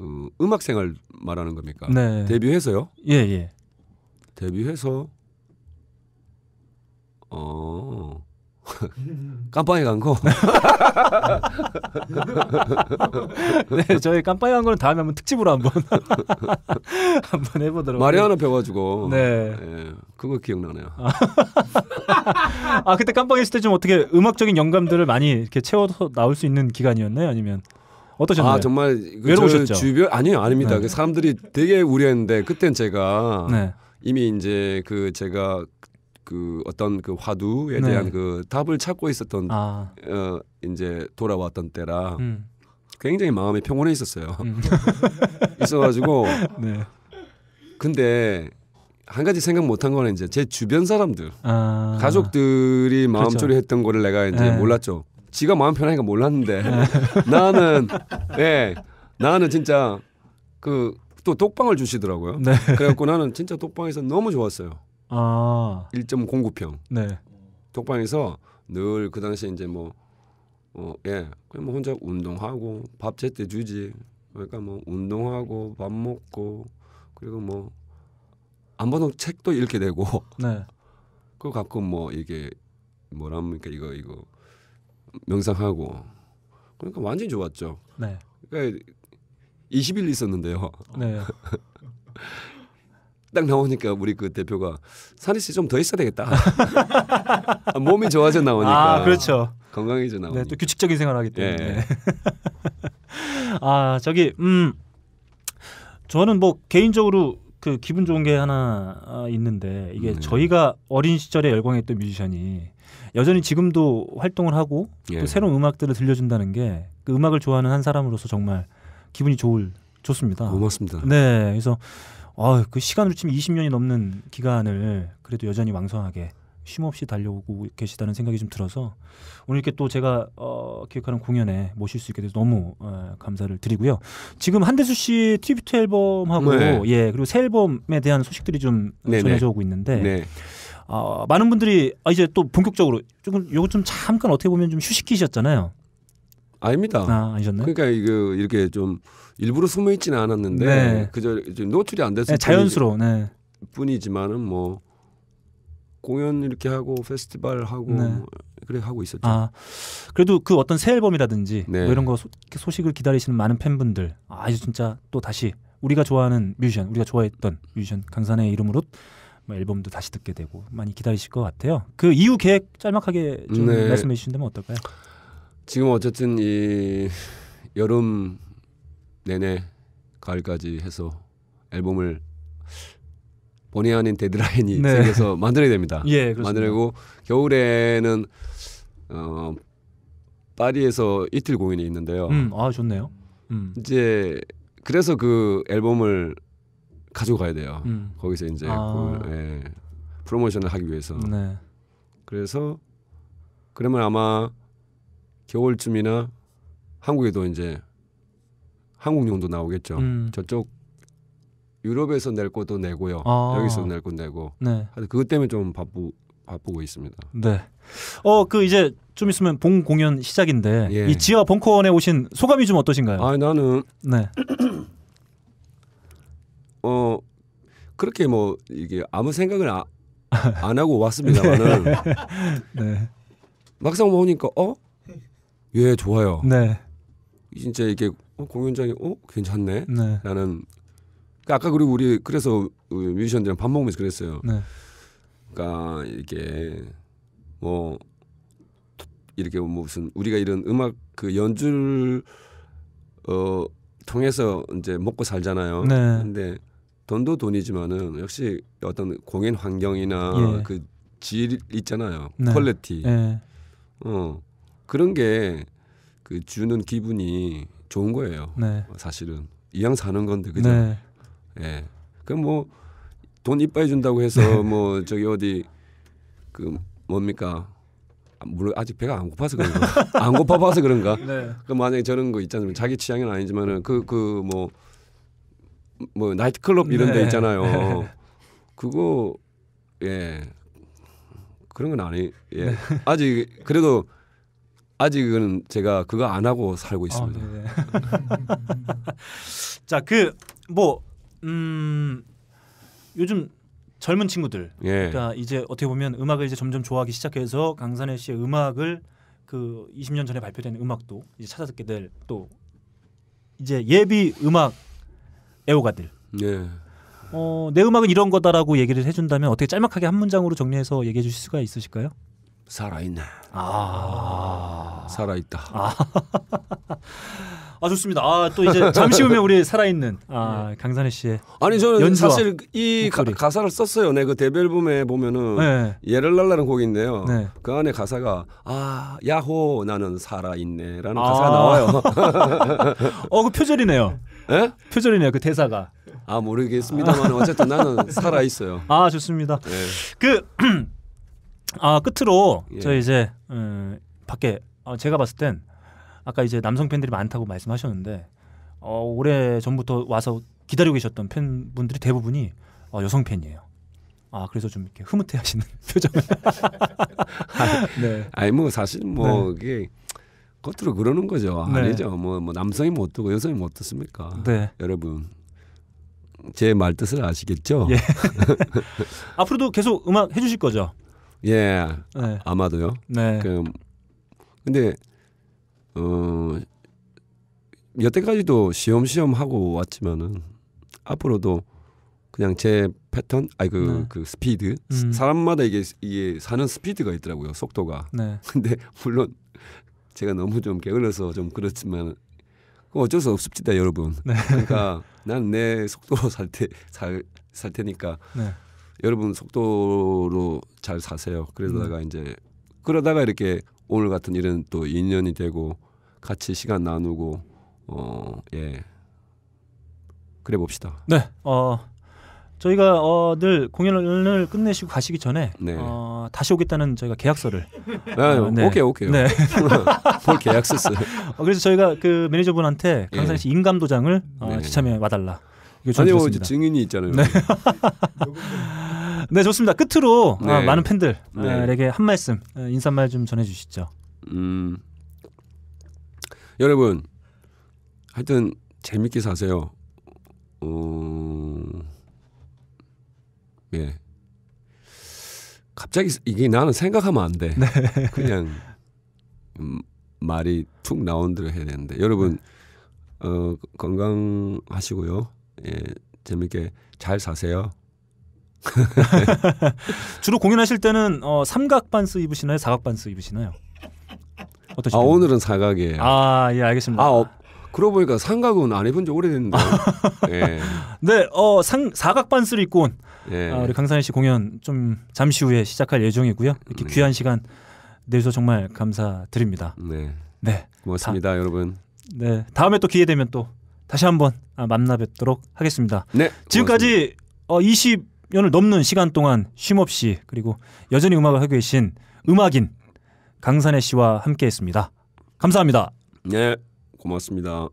Speaker 2: 어, 음악 생활 말하는 겁니까? 네. 데뷔해서요? 예, 예. 데뷔해서 어.
Speaker 1: 깜빵에 간 거. 네, 저희 깜빵에 간 거는 다음에 한번 특집으로 한번 한번 해보도록. 마리아나
Speaker 2: 배워가고 네. 네. 그거 기억나네요. 아,
Speaker 1: 아 그때 깜빵했을 때 좀 어떻게 음악적인 영감들을 많이 이렇게 채워서 나올 수 있는 기간이었나요? 아니면? 어떠셨나요? 아 정말 그 외로우셨죠? 주변 아니요 아닙니다. 네. 그
Speaker 2: 사람들이 되게 우려했는데 그땐 제가 네. 이미 이제 그 제가 그 어떤 그 화두에 네. 대한 그 답을 찾고 있었던 아. 어 이제 돌아왔던 때라 음. 굉장히 마음이 평온해 있었어요. 음. 있어가지고 네. 근데 한 가지 생각 못한 거는 이제 제 주변 사람들 아. 가족들이 마음처리했던 그렇죠. 거를 내가 이제 네. 몰랐죠. 지가 마음 편하니까 몰랐는데 나는 예 나는 진짜 그 또 독방을 주시더라고요. 네. 그래갖고 나는 진짜 독방에서 너무 좋았어요.
Speaker 3: 아.
Speaker 2: 1.09평. 네. 독방에서 늘 그 당시에 이제 뭐 어, 예. 그냥 뭐 혼자 운동하고 밥 제때 주지. 그러니까 뭐 운동하고 밥 먹고 그리고 뭐 안 보는 책도 읽게 되고. 네. 그 가끔 뭐 이게 뭐랍니까 이거 이거 명상하고 그러니까 완전 좋았죠. 네. 그러니까 20일 있었는데요. 네. 딱 나오니까 우리 그 대표가 산이 씨좀 더 있어야 되겠다. 아, 몸이 좋아져 나오니까. 아, 그렇죠.
Speaker 1: 건강해져 네, 나오니까. 네, 또 규칙적인 생활하기 때문에. 네. 아, 저기 음. 저는 뭐 개인적으로 그 기분 좋은 게 하나 아, 있는데 이게 네. 저희가 어린 시절에 열광했던 뮤지션이 여전히 지금도 활동을 하고 예. 또 새로운 음악들을 들려준다는 게그 음악을 좋아하는 한 사람으로서 정말 기분이 좋을 좋습니다. 고맙습니다. 네, 그래서 아, 그 시간으로 치면 20년이 넘는 기간을 그래도 여전히 왕성하게 쉼없이 달려오고 계시다는 생각이 좀 들어서 오늘 이렇게 또 제가 어, 기획하는 공연에 모실 수 있게 돼서 너무 어, 감사를 드리고요. 지금 한대수 씨 트리뷰트 앨범하고 네. 예 그리고 새 앨범에 대한 소식들이 좀 네네. 전해져 오고 있는데 네. 어, 많은 분들이 아, 이제 또 본격적으로 조금 요거 좀 잠깐 어떻게 보면 좀 휴식기셨잖아요. 아닙니다. 아, 아니셨나요? 그러니까 이거 이렇게
Speaker 2: 좀 일부러 숨어 있지는 않았는데 네. 그저 노출이 안 됐을 네, 자연스러운
Speaker 1: 네. 뿐이지만은 뭐
Speaker 2: 공연 이렇게 하고 페스티벌 하고 네. 그래 하고 있었죠.
Speaker 1: 아, 그래도 그 어떤 새 앨범이라든지 네. 뭐 이런 거 소, 식을 기다리시는 많은 팬분들 아이 진짜 또 다시 우리가 좋아하는 뮤지션 우리가 좋아했던 뮤지션 강산의 이름으로 뭐 앨범도 다시 듣게 되고 많이 기다리실 것 같아요. 그 이후 계획 짤막하게 좀 네. 말씀해 주신다면 어떨까요?
Speaker 2: 지금 어쨌든 이 여름 내내 가을까지 해서 앨범을 본의 아닌 데드라인이 네. 생겨서 만들어야 됩니다. 예, 만들고 겨울에는 어, 파리에서 이틀 공연이 있는데요. 음,
Speaker 1: 아 좋네요. 음.
Speaker 2: 이제 그래서 그 앨범을 가져가야 돼요. 음. 거기서 이제 아. 그, 예, 프로모션을 하기 위해서. 네. 그래서 그러면 아마 겨울쯤이나 한국에도 이제 한국용도 나오겠죠. 음. 저쪽 유럽에서 낼 것도 내고요. 아. 여기서 낼것 내고. 네. 하여튼 그것 때문에 좀 바쁘 바쁘고 있습니다.
Speaker 1: 네. 어그 이제 좀 있으면 봉 공연 시작인데 예. 이 지하 벙커원에 오신 소감이 좀 어떠신가요? 아 나는
Speaker 3: 네.
Speaker 2: 어 그렇게 뭐 이게 아무 생각을 아, 안 하고 왔습니다만은 네. 막상 보니까 어? 예, 좋아요. 네. 진짜 이게 어, 공연장이 어 괜찮네. 네. 라는 그 아까 그리고 우리 그래서 뮤지션들이랑 밥 먹으면서 그랬어요. 네. 그러니까 이게 뭐 이렇게 뭐 무슨 우리가 이런 음악 그 연주를 어 통해서 이제 먹고 살잖아요. 네. 근데 돈도 돈이지만은 역시 어떤 공연 환경이나 예. 그질 있잖아요. 네. 퀄리티. 예. 어. 그런 게 그 주는 기분이 좋은 거예요. 네. 사실은 이왕 사는 건데 그죠? 네. 예. 그뭐 돈이빨 준다고 해서 네. 뭐 저기 어디 그 뭡니까? 아, 물론 아직 배가 안 고파서 그런가? 안 고파봐서 그런가? 네. 그 만약에 저런 거 있잖아요. 자기 취향은 아니지만은 그그뭐 뭐 나이트클럽 이런 데 네. 있잖아요. 네. 그거 예 그런 건 아니 예 네. 아직 그래도 아직은 제가 그거 안 하고 살고 아, 있습니다. 아,
Speaker 1: 네, 자그 뭐 음, 요즘 젊은 친구들 예. 그러니까 이제 어떻게 보면 음악을 이제 점점 좋아하기 시작해서 강산혜 씨의 음악을 그 20년 전에 발표된 음악도 이제 찾아듣게 될 또 이제 예비 음악 애호가들. 네. 어, 내 음악은 이런 거다라고 얘기를 해준다면 어떻게 짤막하게 한 문장으로 정리해서 얘기해 주실 수가 있으실까요? 살아있네. 아, 살아있다. 아. 아 좋습니다. 아 또 이제 잠시 후면 우리 살아있는 아, 아 강산희 씨의 아니 저는 연주와 사실 이 가, 가사를
Speaker 2: 썼어요. 내그 네, 데뷔 앨범에 보면은 네. 예를날라는 곡인데요. 네. 그 안에 가사가 아 야호 나는 살아있네라는 아. 가사가 나와요. 어 그
Speaker 1: 표절이네요. 예? 표절이네요. 그 대사가. 아 모르겠습니다만 아. 어쨌든 나는 살아 있어요. 아 좋습니다. 네. 그아 끝으로 예. 저 이제 음, 밖에 어, 제가 봤을 땐 아까 이제 남성 팬들이 많다고 말씀하셨는데 어, 오래 전부터 와서 기다리고 계셨던 팬분들이 대부분이 어, 여성 팬이에요. 아 그래서 좀 이렇게 흐뭇해하시는 표정을. 아니, 네.
Speaker 2: 아니 뭐 사실 뭐 네. 이게 겉으로 그러는 거죠. 네. 아니죠. 뭐, 뭐 남성이 못 뜨고 여성이 못 듣습니까? 네. 여러분 제 말 뜻을 아시겠죠? 예.
Speaker 1: 앞으로도 계속 음악 해주실 거죠?
Speaker 2: 예. 네. 아마도요. 네. 그, 근데 어 여태까지도 시험시험 하고 왔지만은 앞으로도 그냥 제 패턴 아이 그, 네. 그 스피드 음. 사람마다 이게 이게 사는 스피드가 있더라고요 속도가 네. 근데 물론 제가 너무 좀 게을러서 좀 그렇지만 어쩔 수 없습니다 여러분 네. 그러니까 난내 속도로 살 때살살 살 테니까 네. 여러분 속도로 잘 사세요 그러다가 음. 이제 그러다가 이렇게 오늘 같은 일은 또 인연이 되고 같이 시간 나누고 어예 그래 봅시다.
Speaker 1: 네. 어 저희가 어, 늘 공연을 오늘 끝내시고 가시기 전에 네. 어, 다시 오겠다는 저희가 계약서를 아, 네. 어, 네. 오케이 오케이 네. 볼 계약서 써 어, 그래서 저희가 그 매니저분한테 예. 강산 씨 어, 네. 인감 도장을 어, 지참해 와달라. 아니요 뭐, 증인이 있잖아요. 네. 네 좋습니다. 끝으로 어, 많은 팬들에게 네. 아, 한 말씀 어, 인사말 좀 전해주시죠.
Speaker 2: 음. 여러분 하여튼 재밌게 사세요. 어... 예. 갑자기 이게 나는 생각하면 안 돼. 네. 그냥 음, 말이 툭 나온 대로 해야 되는데 여러분 네. 어, 건강하시고요. 예, 재밌게 잘 사세요.
Speaker 1: 주로 공연하실 때는 어, 삼각 반스 입으시나요? 사각 반스 입으시나요?
Speaker 2: 어떠시죠? 아 오늘은 사각이에요. 아 예 알겠습니다. 아 어,
Speaker 1: 그러고 보니까 삼각은
Speaker 2: 안 해본 지 오래됐는데.
Speaker 3: 예.
Speaker 1: 네, 어 상, 사각 반스를 입고 온 예. 아, 우리 강산희 씨 공연 좀 잠시 후에 시작할 예정이고요. 이렇게 네. 귀한 시간 내주셔서 정말 감사드립니다. 네. 네. 고맙습니다, 다, 여러분. 네, 다음에 또 기회 되면 또 다시 한번 아, 만나 뵙도록 하겠습니다. 네. 지금까지 어, 20년을 넘는 시간 동안 쉼 없이 그리고 여전히 음악을 하고 계신 음악인 강산혜 씨와 함께했습니다. 감사합니다.
Speaker 2: 네, 고맙습니다.